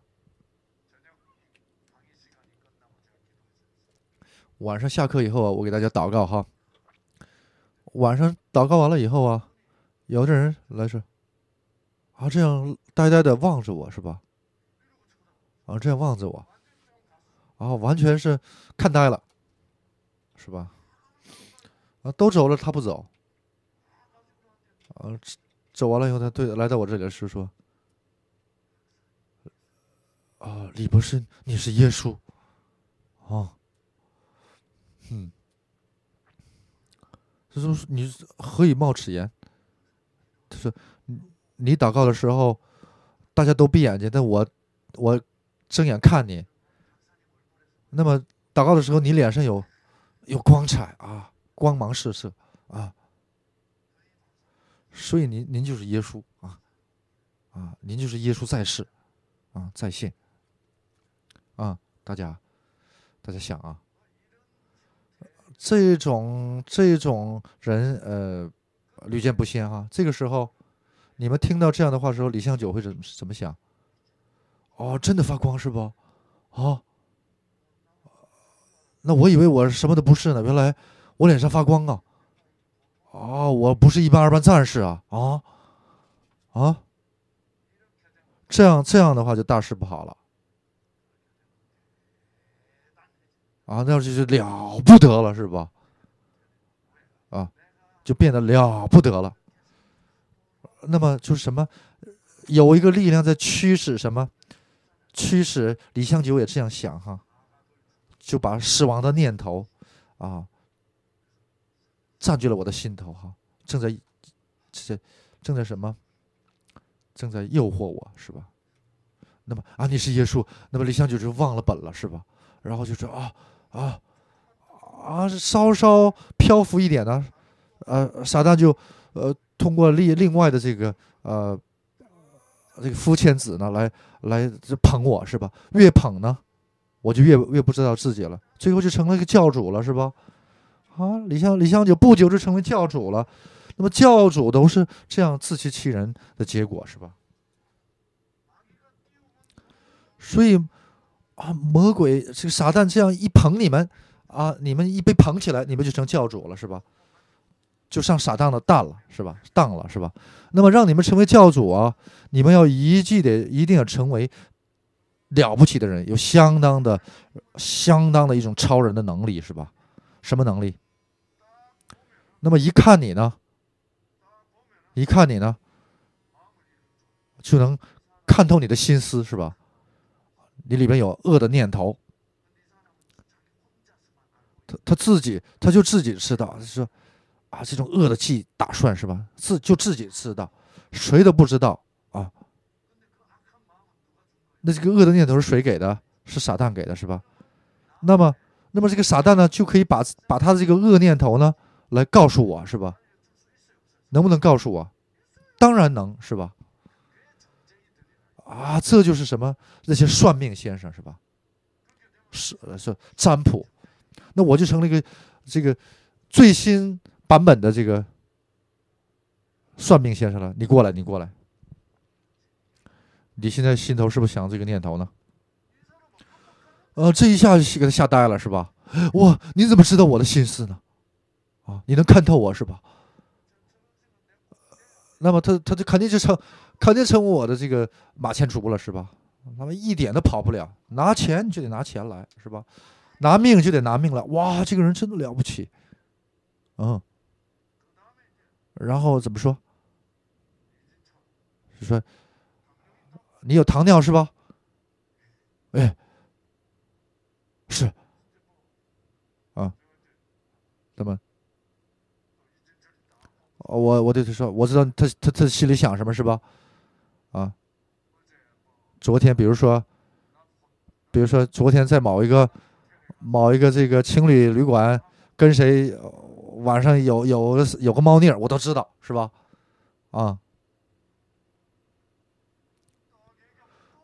晚上下课以后啊，我给大家祷告哈。晚上祷告完了以后啊，有的人来是，啊这样呆呆的望着我是吧？啊这样望着我，啊完全是看呆了，是吧？啊都走了他不走，啊走完了以后他对来到我这里是说：“啊李博士你是耶稣啊。”嗯，他说：“你何以冒此言？”他说：“你祷告的时候，大家都闭眼睛，但我我睁眼看你。那么祷告的时候，你脸上有有光彩啊，光芒四射啊。所以您您就是耶稣啊啊，您就是耶稣在世啊，在线啊，大家大家想啊。”这种这种人，呃，屡见不鲜哈。这个时候，你们听到这样的话时候，李向九会怎么怎么想？哦，真的发光是不？啊，那我以为我什么都不是呢，原来我脸上发光啊！啊，我不是一般二班战士啊！啊啊，这样这样的话就大事不好了。啊，那就是就了不得了，是吧？啊，就变得了不得了。那么就是什么？有一个力量在驱使什么？驱使李向九也这样想哈，就把死亡的念头啊占据了我的心头哈，正在正在正在什么？正在诱惑我是吧？那么啊，你是耶稣，那么李向九就忘了本了是吧？然后就说啊。啊啊，稍稍漂浮一点呢，呃，傻蛋就，呃，通过另另外的这个呃，这个夫千子呢，来来捧我，是吧？越捧呢，我就越越不知道自己了，最后就成了一个教主了，是吧？啊，李湘李湘九不久就成为教主了，那么教主都是这样自欺欺人的结果，是吧？所以。啊，魔鬼这个傻蛋这样一捧你们，啊，你们一被捧起来，你们就成教主了是吧？就上傻蛋的蛋了是吧？当了是吧？那么让你们成为教主啊，你们要一记得一定要成为了不起的人，有相当的、相当的一种超人的能力是吧？什么能力？那么一看你呢，一看你呢，就能看透你的心思是吧？你里边有恶的念头，他他自己他就自己知道，他说啊，这种恶的计打算是吧？自就自己知道，谁都不知道啊。那这个恶的念头是谁给的？是傻蛋给的是吧？那么，那么这个傻蛋呢，就可以把把他的这个恶念头呢来告诉我是吧？能不能告诉我？当然能是吧？啊，这就是什么？那些算命先生是吧？是是占卜，那我就成了一个这个最新版本的这个算命先生了。你过来，你过来，你现在心头是不是想这个念头呢？呃，这一下就给他吓呆了是吧？哇，你怎么知道我的心思呢？啊，你能看透我是吧？那么他他就肯定就成，肯定成我的这个马前卒了，是吧？他们一点都跑不了，拿钱就得拿钱来，是吧？拿命就得拿命来。哇，这个人真的了不起，嗯。然后怎么说？说你有糖尿是吧？哎，是啊，那么。哦，我我对他说，我知道他他他心里想什么，是吧？啊，昨天，比如说，比如说昨天在某一个某一个这个情侣旅馆跟谁晚上有有有个猫腻儿，我都知道，是吧？啊，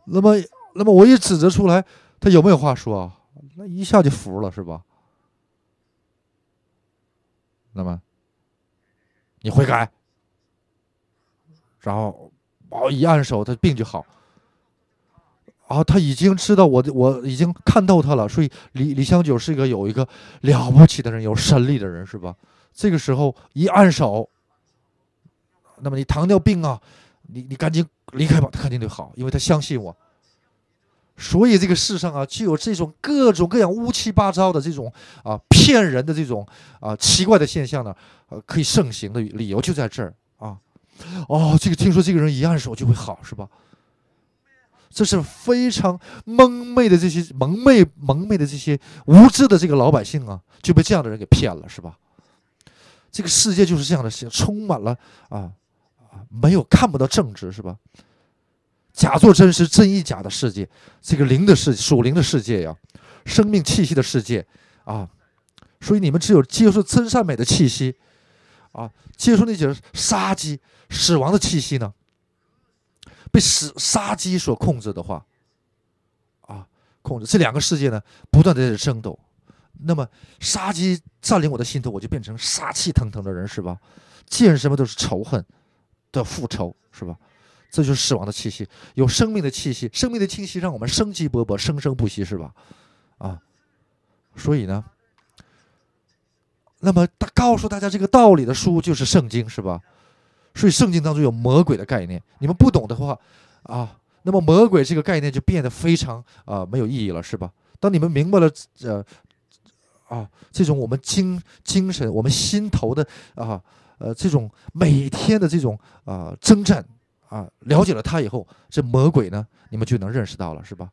那么那么我一指责出来，他有没有话说？那一下就服了，是吧？那么。你悔改，然后我一按手，他病就好。然后他已经知道我，我已经看透他了，所以李李香九是一个有一个了不起的人，有神力的人是吧？这个时候一按手，那么你糖尿病啊，你你赶紧离开吧，他肯定得好，因为他相信我。所以这个世上啊，就有这种各种各样乌七八糟的这种啊骗人的这种啊奇怪的现象呢，呃，可以盛行的理由就在这儿啊。哦，这个听说这个人一按手就会好是吧？这是非常蒙昧的这些蒙昧蒙昧的这些无知的这个老百姓啊，就被这样的人给骗了是吧？这个世界就是这样的事情，充满了啊，没有看不到正直是吧？假作真时真亦假的世界，这个灵的世属灵的世界呀，生命气息的世界啊，所以你们只有接受真善美的气息啊，接受那些杀机、死亡的气息呢，被死杀机所控制的话啊，控制这两个世界呢，不断的在争斗，那么杀机占领我的心头，我就变成杀气腾腾的人是吧？见什么都是仇恨的复仇是吧？这就是死亡的气息，有生命的气息，生命的气息让我们生机勃勃，生生不息，是吧？啊，所以呢，那么大告诉大家这个道理的书就是圣经，是吧？所以圣经当中有魔鬼的概念，你们不懂的话，啊，那么魔鬼这个概念就变得非常啊没有意义了，是吧？当你们明白了呃啊这种我们精精神我们心头的啊呃这种每天的这种啊征战。啊，了解了他以后，这魔鬼呢，你们就能认识到了，是吧？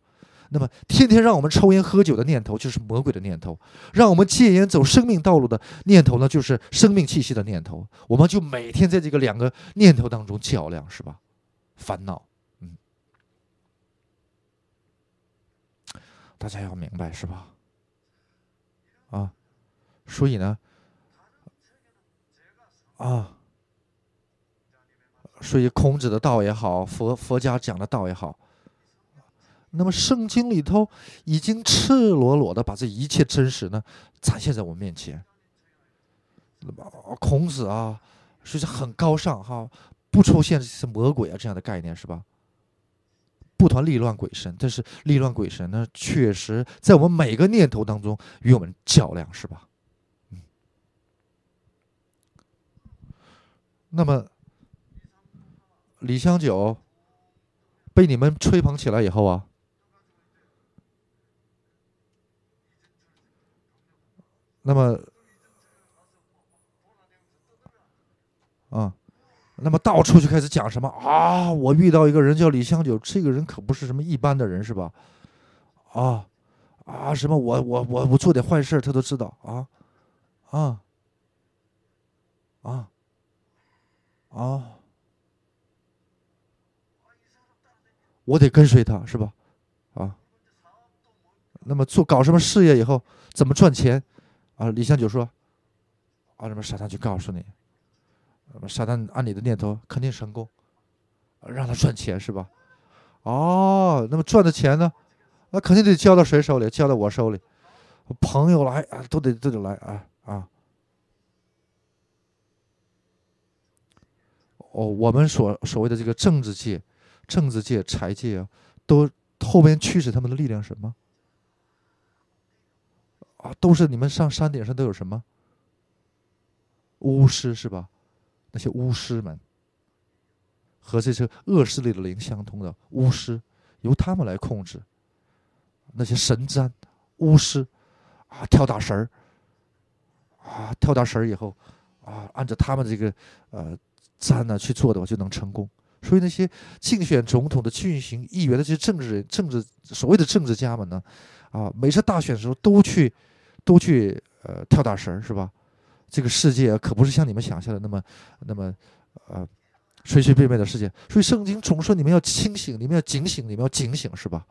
那么，天天让我们抽烟喝酒的念头，就是魔鬼的念头；让我们戒烟走生命道路的念头呢，就是生命气息的念头。我们就每天在这个两个念头当中较量，是吧？烦恼，嗯，大家要明白，是吧？啊，所以呢，啊。所以，孔子的道也好，佛佛家讲的道也好，那么圣经里头已经赤裸裸的把这一切真实呢展现在我们面前。那么孔子啊，所以很高尚哈，不出现是魔鬼啊这样的概念是吧？不谈利乱鬼神，但是利乱鬼神呢，确实在我们每个念头当中与我们较量是吧？嗯，那么。李香九被你们吹捧起来以后啊，那么啊，那么到处就开始讲什么啊，我遇到一个人叫李香九，这个人可不是什么一般的人，是吧？啊啊，什么我我我我做点坏事，他都知道啊啊啊啊！我得跟随他，是吧？啊，那么做搞什么事业以后怎么赚钱？啊，李向九说，啊，什么傻蛋就告诉你，傻蛋，按你的念头肯定成功，让他赚钱是吧？哦，那么赚的钱呢？那肯定得交到谁手里？交到我手里？朋友来啊，都得都得来啊啊！哦，我们所所谓的这个政治界。政治界、财界啊，都后边驱使他们的力量什么？啊，都是你们上山顶上都有什么？巫师是吧？那些巫师们和这些恶势力的灵相通的巫师，由他们来控制。那些神占巫师啊，跳大神儿啊，跳大神儿以后啊，按照他们这个呃占呢去做的话，就能成功。所以那些竞选总统的、进行议员的这些政治人、政治所谓的政治家们呢，啊，每次大选时候都去，都去，呃，跳大神是吧？这个世界可不是像你们想象的那么，那么，呃，随随便便的世界。所以圣经总说你们要清醒，你们要警醒，你们要警醒，是吧？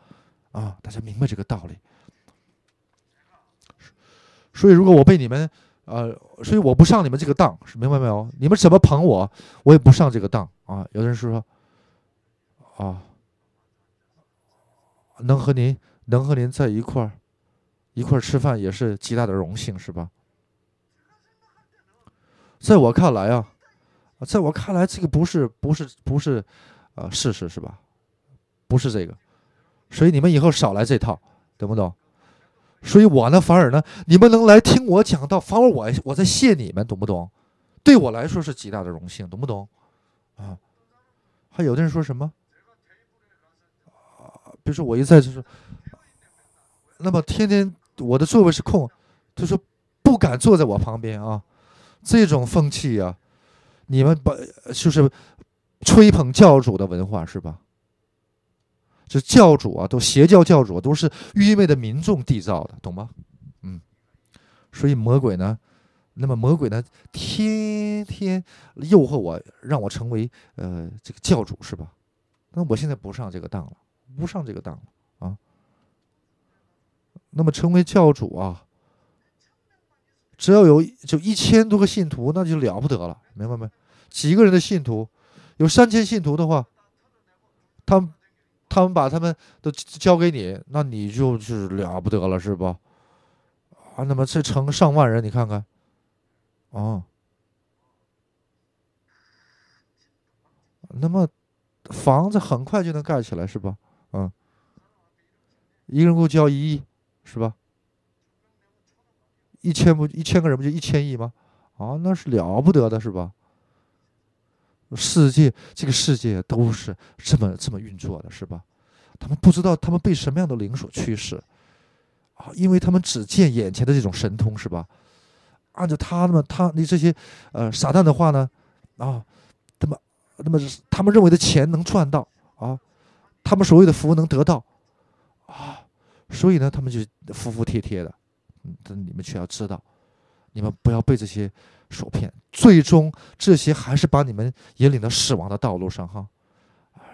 啊，大家明白这个道理。所以如果我被你们。呃，所以我不上你们这个当，是明白没有？你们怎么捧我，我也不上这个当啊！有的人说说，啊，能和您能和您在一块儿一块儿吃饭，也是极大的荣幸，是吧？在我看来啊，在我看来，这个不是不是不是，呃，事实是吧？不是这个，所以你们以后少来这套，懂不懂？所以，我呢，反而呢，你们能来听我讲道，反而我我在谢你们，懂不懂？对我来说是极大的荣幸，懂不懂？啊，还有的人说什么？啊，比如说我一在就是，那么天天我的座位是空，就说不敢坐在我旁边啊，这种风气呀，你们把就是吹捧教主的文化是吧？这教主啊，都邪教教主，都是愚昧的民众缔造的，懂吗？嗯，所以魔鬼呢，那么魔鬼呢，天天诱惑我，让我成为呃这个教主是吧？那我现在不上这个当了，不上这个当了啊。那么成为教主啊，只要有就一千多个信徒，那就了不得了，明白没？几个人的信徒，有三千信徒的话，他。他们把他们都交给你，那你就是了不得了，是吧？啊，那么这成上万人，你看看，哦。那么房子很快就能盖起来，是吧？嗯，一个人给我交一亿，是吧？一千不一千个人不就一千亿吗？啊，那是了不得的，是吧？世界，这个世界都是这么这么运作的，是吧？他们不知道他们被什么样的灵所驱使，啊，因为他们只见眼前的这种神通，是吧？按照他们他那这些呃傻蛋的话呢，啊，他们那么他们认为的钱能赚到啊，他们所谓的福能得到啊，所以呢，他们就服服帖帖的。嗯，这你们却要知道，你们不要被这些。受骗，最终这些还是把你们引领到死亡的道路上，哈，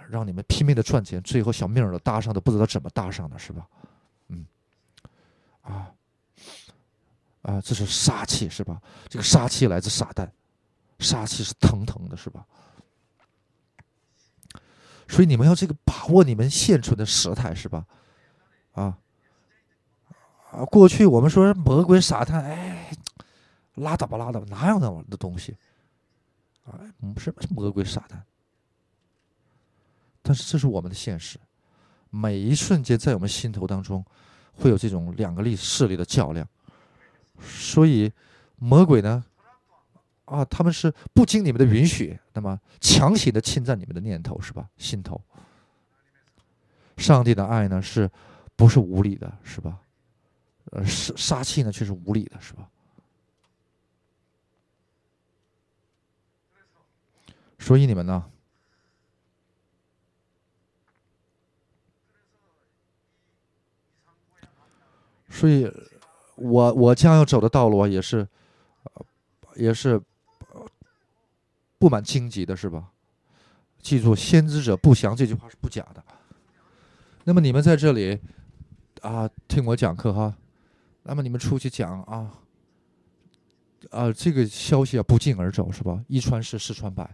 让你们拼命的赚钱，最后小命儿都搭上，都不知道怎么搭上的，是吧？嗯，啊，啊，这是杀气，是吧？这个杀气来自傻蛋，杀气是腾腾的，是吧？所以你们要这个把握你们现存的时态，是吧？啊，啊，过去我们说魔鬼傻蛋，哎。拉倒吧，拉倒吧，哪有那玩的东西？哎，不是，魔鬼、傻蛋。但是这是我们的现实，每一瞬间在我们心头当中，会有这种两个力势力的较量。所以魔鬼呢，啊，他们是不经你们的允许，那么强行的侵占你们的念头是吧？心头，上帝的爱呢，是不是无理的？是吧？呃，杀杀气呢，却是无理的，是吧？所以你们呢？所以，我我将要走的道路啊，也是，呃，也是布满荆棘的，是吧？记住“先知者不祥”这句话是不假的。那么你们在这里啊，听我讲课哈。那么你们出去讲啊，啊，这个消息啊，不胫而走，是吧？一传十，十传百。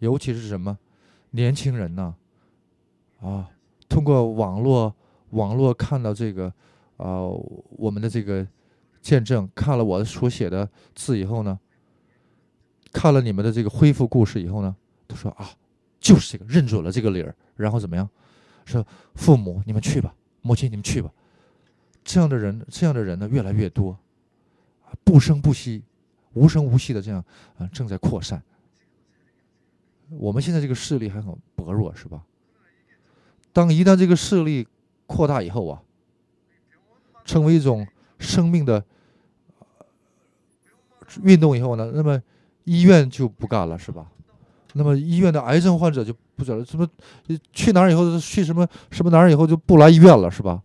尤其是什么，年轻人呢？啊，通过网络，网络看到这个，啊，我们的这个见证，看了我所写的字以后呢，看了你们的这个恢复故事以后呢，他说啊，就是这个，认准了这个理儿，然后怎么样？说父母，你们去吧，母亲，你们去吧。这样的人，这样的人呢，越来越多，不声不息，无声无息的这样啊，正在扩散。我们现在这个势力还很薄弱，是吧？当一旦这个势力扩大以后啊，成为一种生命的运动以后呢，那么医院就不干了，是吧？那么医院的癌症患者就不走了，什么去哪儿以后去什么什么哪儿以后就不来医院了，是吧？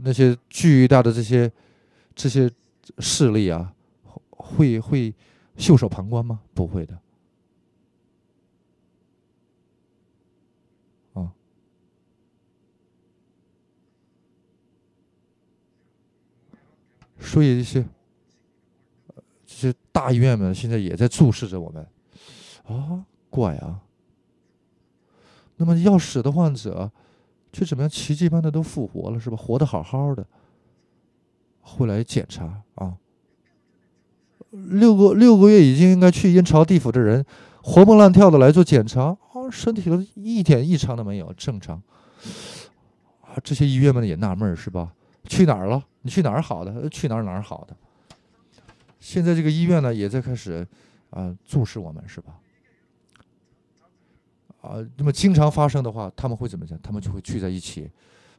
那些巨大的这些这些势力啊，会会袖手旁观吗？不会的。所以这些这些大医院们现在也在注视着我们啊，怪啊！那么要死的患者却怎么样奇迹般的都复活了，是吧？活得好好的，后来检查啊，六个六个月已经应该去阴曹地府的人，活蹦乱跳的来做检查啊，身体都一点异常都没有，正常啊！这些医院们也纳闷儿，是吧？去哪儿了？你去哪儿好的？去哪儿哪儿好的？现在这个医院呢，也在开始啊注视我们，是吧？啊，那么经常发生的话，他们会怎么讲？他们就会聚在一起，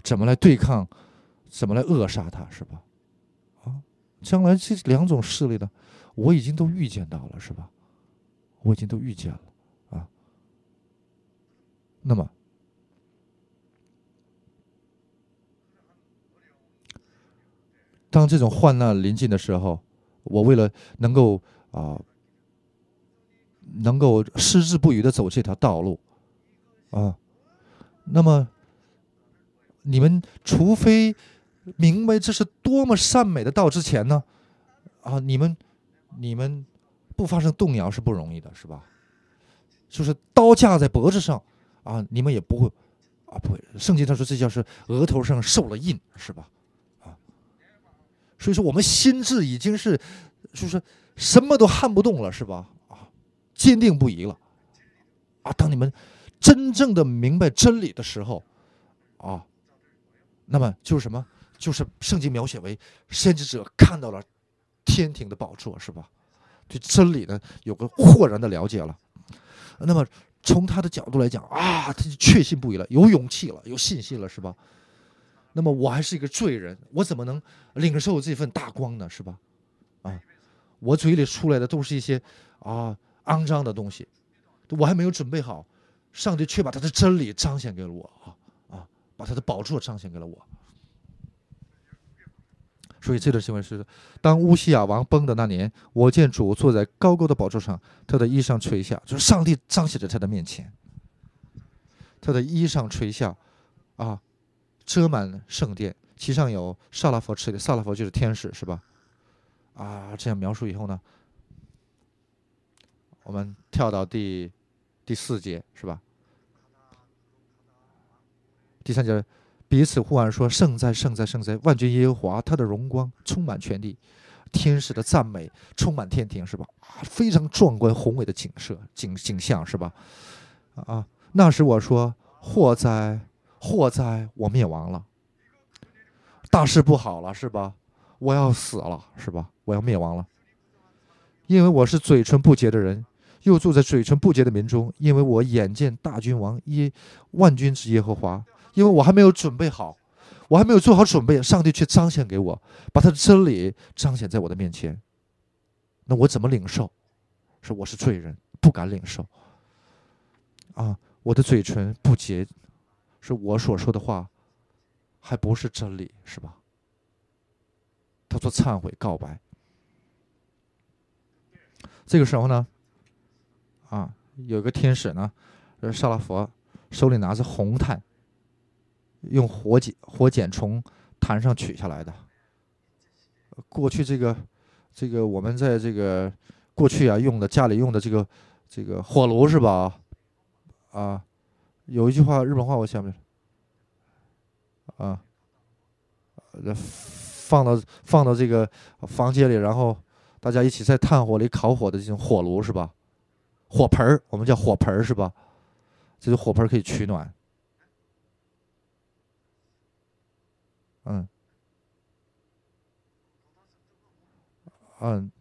怎么来对抗？怎么来扼杀他？是吧？啊，将来这两种势力呢，我已经都预见到了，是吧？我已经都预见了啊。那么。当这种患难临近的时候，我为了能够啊，能够矢志不渝的走这条道路啊，那么你们除非明白这是多么善美的道之前呢，啊，你们你们不发生动摇是不容易的，是吧？就是刀架在脖子上啊，你们也不会啊，不会。圣经他说这叫是额头上受了印，是吧？所以说，我们心智已经是，就是什么都撼不动了，是吧？啊，坚定不移了，啊，当你们真正的明白真理的时候，啊，那么就是什么？就是圣经描写为先知者看到了天庭的宝座，是吧？对真理呢，有个豁然的了解了。那么从他的角度来讲啊，他就确信不疑了，有勇气了，有信心了，是吧？那么我还是一个罪人，我怎么能领受这份大光呢？是吧？啊，我嘴里出来的都是一些啊肮脏的东西，我还没有准备好，上帝却把他的真理彰显给了我啊啊，把他的宝座彰显给了我。所以这段新闻是：当乌西亚王崩的那年，我见主坐在高高的宝座上，他的衣裳垂下，就是上帝彰显在他的面前，他的衣裳垂下啊。遮满圣殿，其上有萨拉佛吃的萨拉佛就是天使，是吧？啊，这样描述以后呢，我们跳到第第四节，是吧？第三节，彼此呼唤说：“圣哉，圣哉，圣哉！万军耶和华，他的荣光充满全地，天使的赞美充满天庭，是吧？”啊，非常壮观宏伟的景色景景象，是吧？啊，那时我说祸在。祸灾，我灭亡了。大事不好了，是吧？我要死了，是吧？我要灭亡了。因为我是嘴唇不洁的人，又住在嘴唇不洁的民中。因为我眼见大君王耶万军之耶和华，因为我还没有准备好，我还没有做好准备，上帝却彰显给我，把他的真理彰显在我的面前。那我怎么领受？是我是罪人，不敢领受。啊，我的嘴唇不洁。是我所说的话，还不是真理，是吧？他说忏悔告白，这个时候呢，啊，有一个天使呢，呃，沙拉佛手里拿着红炭，用火剪火剪从坛上取下来的。过去这个这个我们在这个过去啊用的家里用的这个这个火炉是吧？啊。有一句话，日本话我想不起来。啊，放到放到这个房间里，然后大家一起在炭火里烤火的这种火炉是吧？火盆儿，我们叫火盆儿是吧？这种火盆可以取暖。嗯，嗯，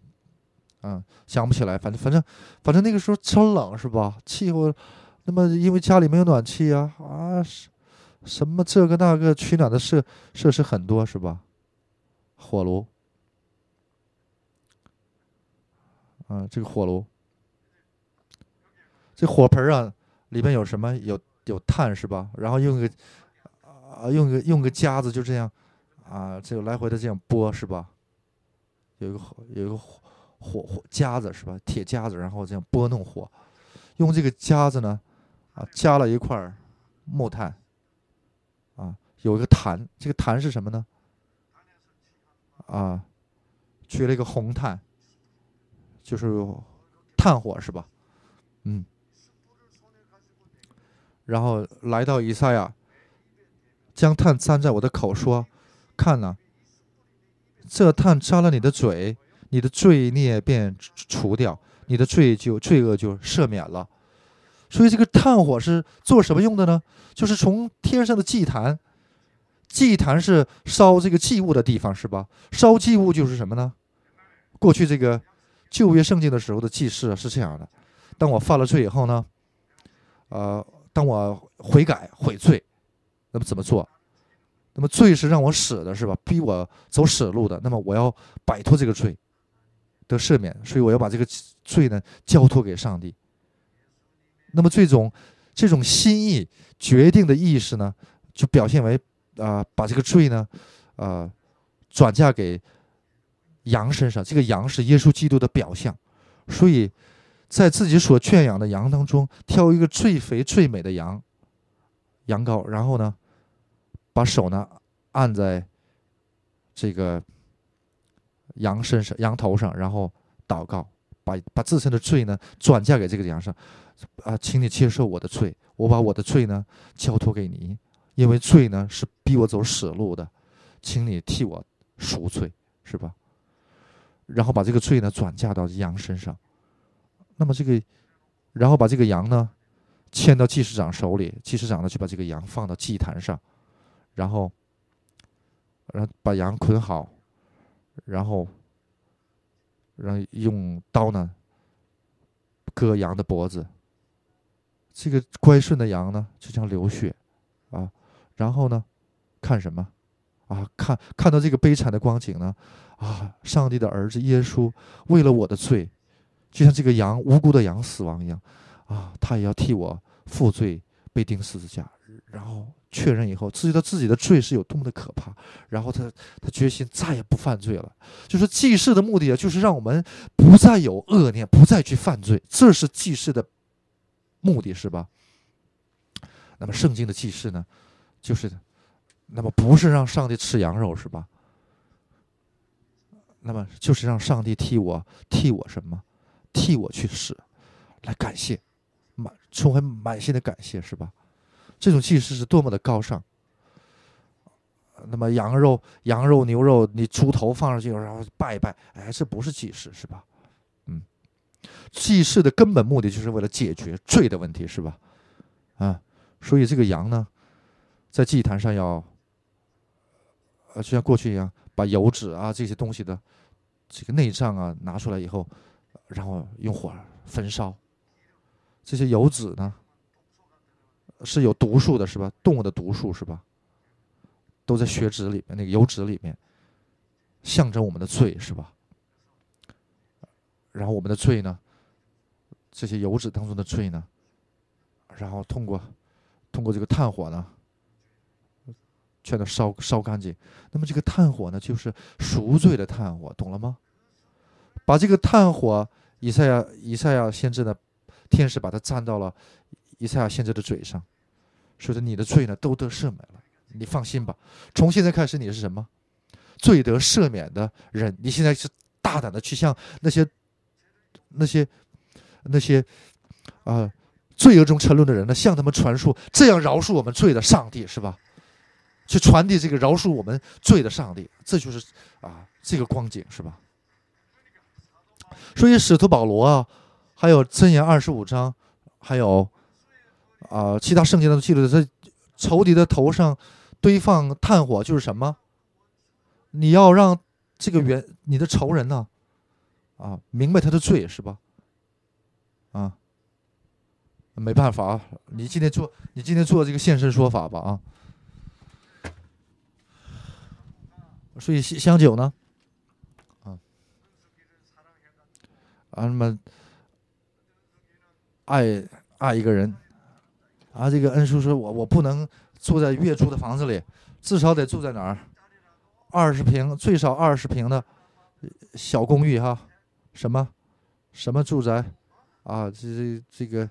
嗯，想不起来，反正反正反正那个时候超冷是吧？气候。那么，因为家里没有暖气啊，啊什什么这个那个取暖的设设施很多是吧？火炉，啊，这个火炉，这火盆啊，里面有什么？有有碳是吧？然后用个，啊，用个用个夹子就这样，啊，这个来回的这样拨是吧？有一个有一个火火夹子是吧？铁夹子，然后这样拨弄火，用这个夹子呢。啊，加了一块木炭，啊，有一个炭，这个炭是什么呢？啊，取了一个红炭，就是炭火是吧？嗯。然后来到以赛亚，将炭粘在我的口，说：“看呐，这炭粘了你的嘴，你的罪孽便除掉，你的罪就罪恶就赦免了。”所以这个炭火是做什么用的呢？就是从天上的祭坛，祭坛是烧这个祭物的地方，是吧？烧祭物就是什么呢？过去这个旧约圣经的时候的祭祀是这样的：当我犯了罪以后呢，呃，当我悔改悔罪，那么怎么做？那么罪是让我死的，是吧？逼我走死路的。那么我要摆脱这个罪，得赦免，所以我要把这个罪呢交托给上帝。那么这种，这种心意决定的意识呢，就表现为啊，把这个罪呢，啊，转嫁给羊身上。这个羊是耶稣基督的表象，所以在自己所圈养的羊当中挑一个最肥最美的羊，羊羔，然后呢，把手呢按在这个羊身上、羊头上，然后祷告。把把自身的罪呢转嫁给这个羊上啊，请你接受我的罪，我把我的罪呢交托给你，因为罪呢是逼我走死路的，请你替我赎罪，是吧？然后把这个罪呢转嫁到羊身上，那么这个，然后把这个羊呢牵到祭司长手里，祭司长呢就把这个羊放到祭坛上，然后，然后把羊捆好，然后。然后用刀呢割羊的脖子，这个乖顺的羊呢就像流血，啊，然后呢，看什么，啊，看看到这个悲惨的光景呢，啊，上帝的儿子耶稣为了我的罪，就像这个羊无辜的羊死亡一样，啊，他也要替我负罪被钉十字架，然后。确认以后，知道自己的罪是有多么的可怕，然后他他决心再也不犯罪了。就是祭祀的目的啊，就是让我们不再有恶念，不再去犯罪，这是祭祀的目的是吧？那么圣经的祭祀呢，就是那么不是让上帝吃羊肉是吧？那么就是让上帝替我替我什么，替我去死，来感谢，满充满满心的感谢是吧？这种祭祀是多么的高尚。那么羊肉、羊肉、牛肉，你猪头放上去，然后拜一拜，哎，这不是祭祀是吧？嗯，祭祀的根本目的就是为了解决罪的问题是吧？啊，所以这个羊呢，在祭坛上要，呃，就像过去一样，把油脂啊这些东西的这个内脏啊拿出来以后，然后用火焚烧，这些油脂呢。是有毒素的，是吧？动物的毒素是吧？都在血脂里面，那个油脂里面，象征我们的罪，是吧？然后我们的罪呢，这些油脂当中的罪呢，然后通过通过这个炭火呢，全都烧烧干净。那么这个炭火呢，就是赎罪的炭火，懂了吗？把这个炭火，以赛亚以赛亚先知的天使把它蘸到了。伊赛亚现在的嘴上，说的你的罪呢都得赦免了，你放心吧。从现在开始，你是什么罪得赦免的人？你现在是大胆的去向那些那些那些啊罪恶中沉沦的人呢，向他们传述这样饶恕我们罪的上帝是吧？去传递这个饶恕我们罪的上帝，这就是啊这个光景是吧？所以使徒保罗啊，还有箴言二十五章，还有。啊，其他圣经的记录的，在仇敌的头上堆放炭火就是什么？你要让这个原你的仇人呢，啊，明白他的罪是吧？啊，没办法，你今天做你今天做这个现身说法吧啊。所以香酒呢，啊，啊那么爱爱一个人。啊，这个恩叔说，我我不能住在月租的房子里，至少得住在哪儿？二十平，最少二十平的小公寓哈。什么？什么住宅？啊，这这这个，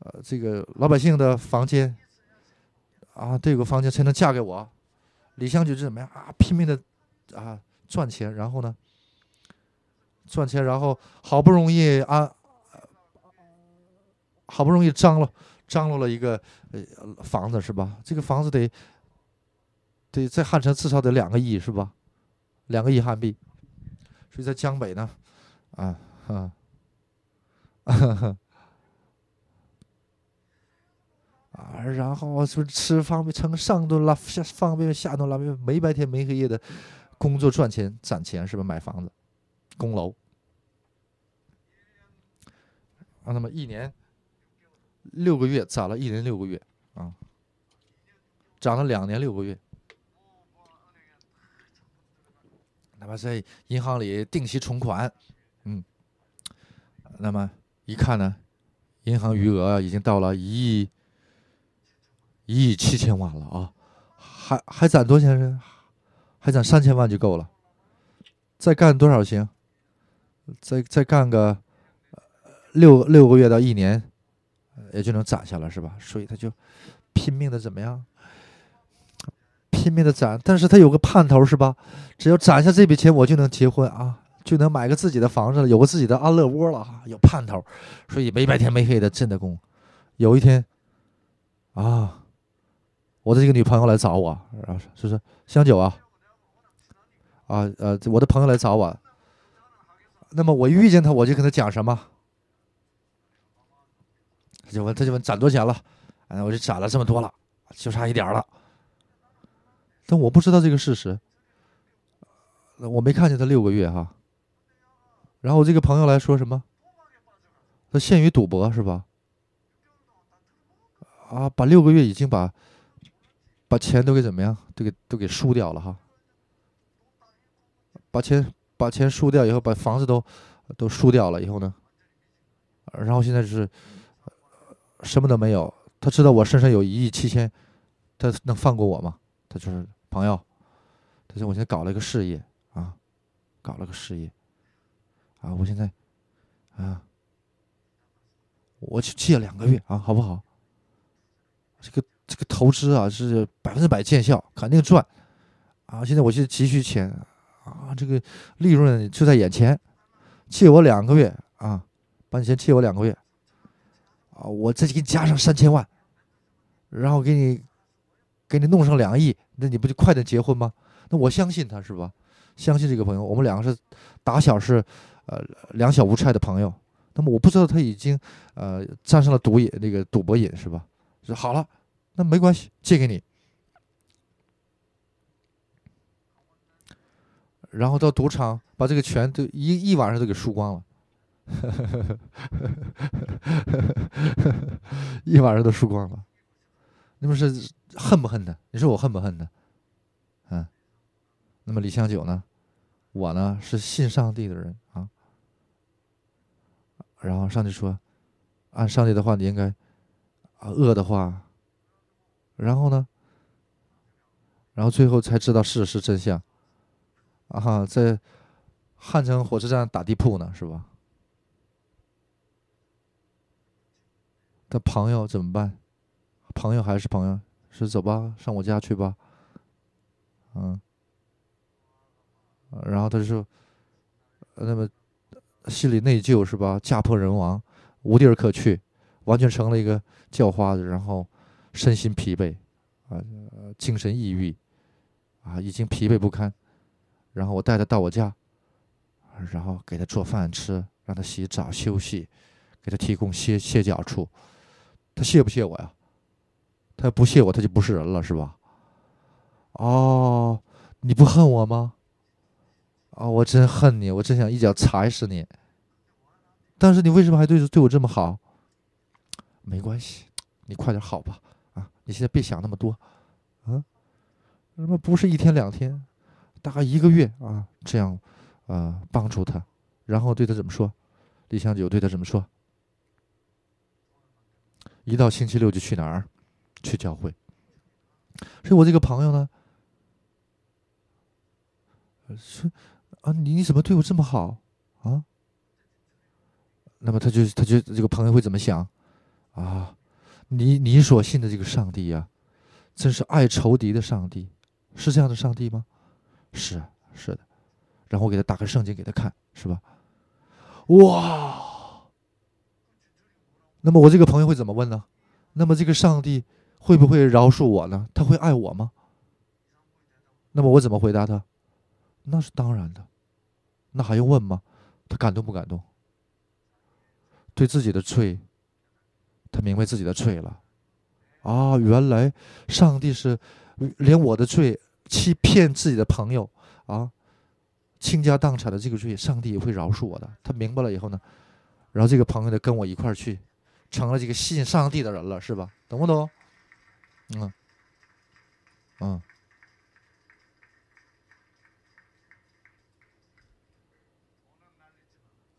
呃，这个老百姓的房间。啊，这个房间才能嫁给我。李湘就怎么样啊？拼命的啊赚钱，然后呢赚钱，然后好不容易啊，好不容易张罗。张罗了一个呃房子是吧？这个房子得得在汉城至少得两个亿是吧？两个亿汉币，所以在江北呢，啊哈，哈哈，啊然后是吃方便面，上顿拉下方便面，下顿拉面，没白天没黑夜的工作赚钱攒钱，是不是买房子，供楼？啊，那么一年。六个月攒了一年六个月啊，攒了两年六个月。那么在银行里定期存款，嗯，那么一看呢，银行余额已经到了一亿一亿七千万了啊，还还攒多少钱呢？还攒三千万就够了。再干多少行？再再干个六六个月到一年。也就能攒下了，是吧？所以他就拼命的怎么样？拼命的攒，但是他有个盼头，是吧？只要攒下这笔钱，我就能结婚啊，就能买个自己的房子了，有个自己的安乐窝了，有盼头。所以没白天没黑的进的工。有一天啊，我的这个女朋友来找我，然后说：“说香九啊，啊呃，我的朋友来找我。”那么我遇见他，我就跟他讲什么？就问，他就问攒多钱了？哎，我就攒了这么多了，就差一点了。但我不知道这个事实，我没看见他六个月哈。然后我这个朋友来说什么？他陷于赌博是吧？啊，把六个月已经把把钱都给怎么样？都给都给输掉了哈。把钱把钱输掉以后，把房子都都输掉了以后呢？然后现在就是。什么都没有，他知道我身上有一亿七千，他能放过我吗？他就是朋友，他说：“我现在搞了一个事业啊，搞了个事业，啊，我现在啊，我去借两个月啊，好不好？这个这个投资啊是百分之百见效，肯定赚啊！现在我现在急需钱啊，这个利润就在眼前，借我两个月啊，把你先借我两个月。”啊！我再给你加上三千万，然后给你，给你弄上两亿，那你不就快点结婚吗？那我相信他是吧？相信这个朋友，我们两个是打小是呃两小无猜的朋友。那么我不知道他已经呃沾上了赌瘾，那个赌博瘾是吧？说好了，那没关系，借给你。然后到赌场把这个钱都一一晚上都给输光了。一晚上都输光了，你们是恨不恨他？你说我恨不恨他？嗯，那么李香九呢？我呢是信上帝的人啊。然后上帝说：“按上帝的话，你应该啊恶的话。”然后呢？然后最后才知道事实真相。啊，在汉城火车站打地铺呢，是吧？他朋友怎么办？朋友还是朋友，是走吧，上我家去吧。嗯，然后他说，那么心里内疚是吧？家破人亡，无地儿可去，完全成了一个叫花子。然后身心疲惫，啊，精神抑郁，啊，已经疲惫不堪。然后我带他到我家，然后给他做饭吃，让他洗澡休息，给他提供歇歇脚处。他谢不谢我呀？他不谢我，他就不是人了，是吧？哦，你不恨我吗？啊，我真恨你，我真想一脚踩死你。但是你为什么还对对我这么好？没关系，你快点好吧。啊，你现在别想那么多。嗯，那么不是一天两天，大概一个月啊，这样啊帮助他，然后对他怎么说？李香九对他怎么说？一到星期六就去哪儿？去教会。所以我这个朋友呢，说啊，你你怎么对我这么好啊？那么他就他就这个朋友会怎么想啊？你你所信的这个上帝呀，真是爱仇敌的上帝，是这样的上帝吗？是啊，是的。然后我给他打开圣经给他看，是吧？哇！那么我这个朋友会怎么问呢？那么这个上帝会不会饶恕我呢？他会爱我吗？那么我怎么回答他？那是当然的，那还用问吗？他感动不感动？对自己的罪，他明白自己的罪了。啊，原来上帝是连我的罪欺骗自己的朋友啊，倾家荡产的这个罪，上帝也会饶恕我的。他明白了以后呢，然后这个朋友呢跟我一块儿去。成了这个信上帝的人了，是吧？懂不懂？嗯，嗯。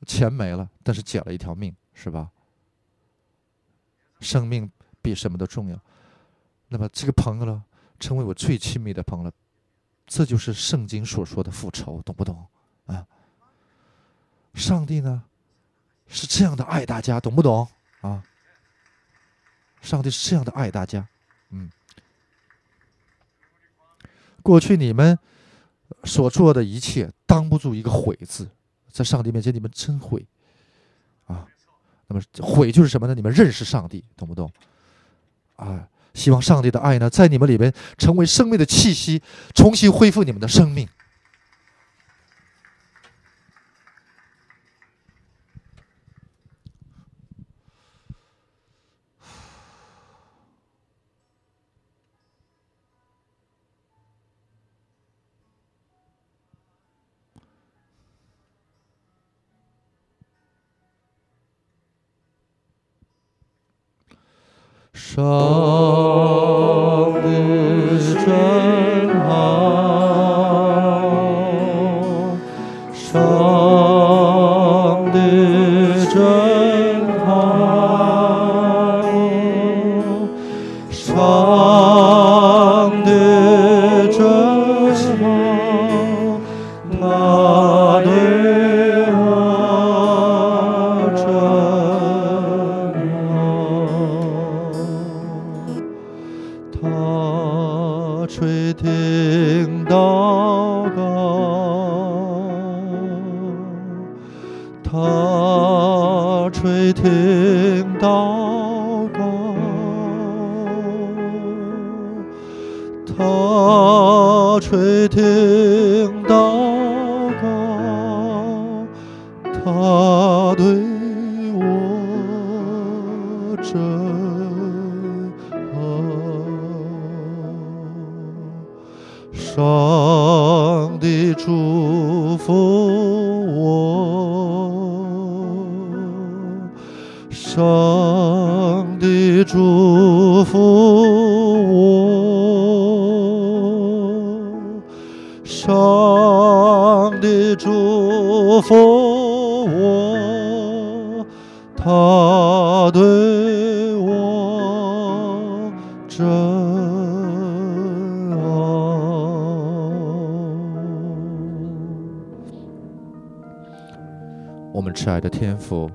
钱没了，但是捡了一条命，是吧？生命比什么都重要。那么这个朋友呢，成为我最亲密的朋友，这就是圣经所说的复仇，懂不懂？啊，上帝呢，是这样的爱大家，懂不懂？啊！上帝是这样的爱大家，嗯，过去你们所做的一切，挡不住一个悔字，在上帝面前，你们真悔啊！那么悔就是什么呢？你们认识上帝，懂不懂？啊！希望上帝的爱呢，在你们里边成为生命的气息，重新恢复你们的生命。샤慈爱的天赋，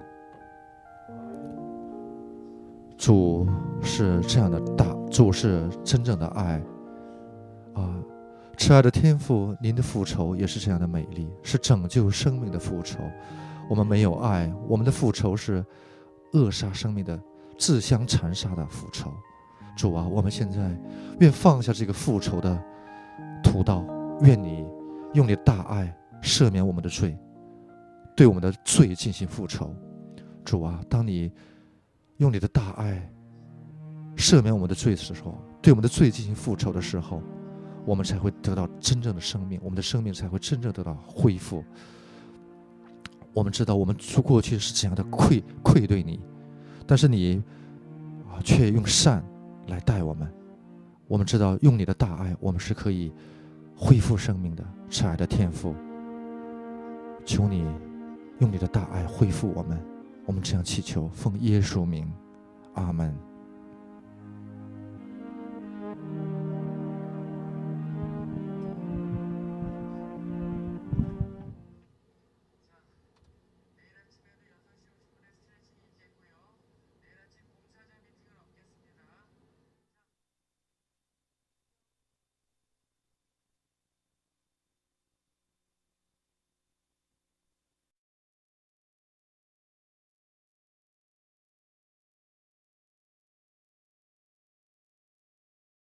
主是这样的大，主是真正的爱啊！慈爱的天赋，您的复仇也是这样的美丽，是拯救生命的复仇。我们没有爱，我们的复仇是扼杀生命的、自相残杀的复仇。主啊，我们现在愿放下这个复仇的屠刀，愿你用你的大爱赦免我们的罪。对我们的罪进行复仇，主啊，当你用你的大爱赦免我们的罪的时候，对我们的罪进行复仇的时候，我们才会得到真正的生命，我们的生命才会真正得到恢复。我们知道我们过去是怎样的愧愧对你，但是你啊，却用善来待我们。我们知道用你的大爱，我们是可以恢复生命的，慈爱的天赋。求你。用你的大爱恢复我们，我们这样祈求，奉耶稣名，阿门。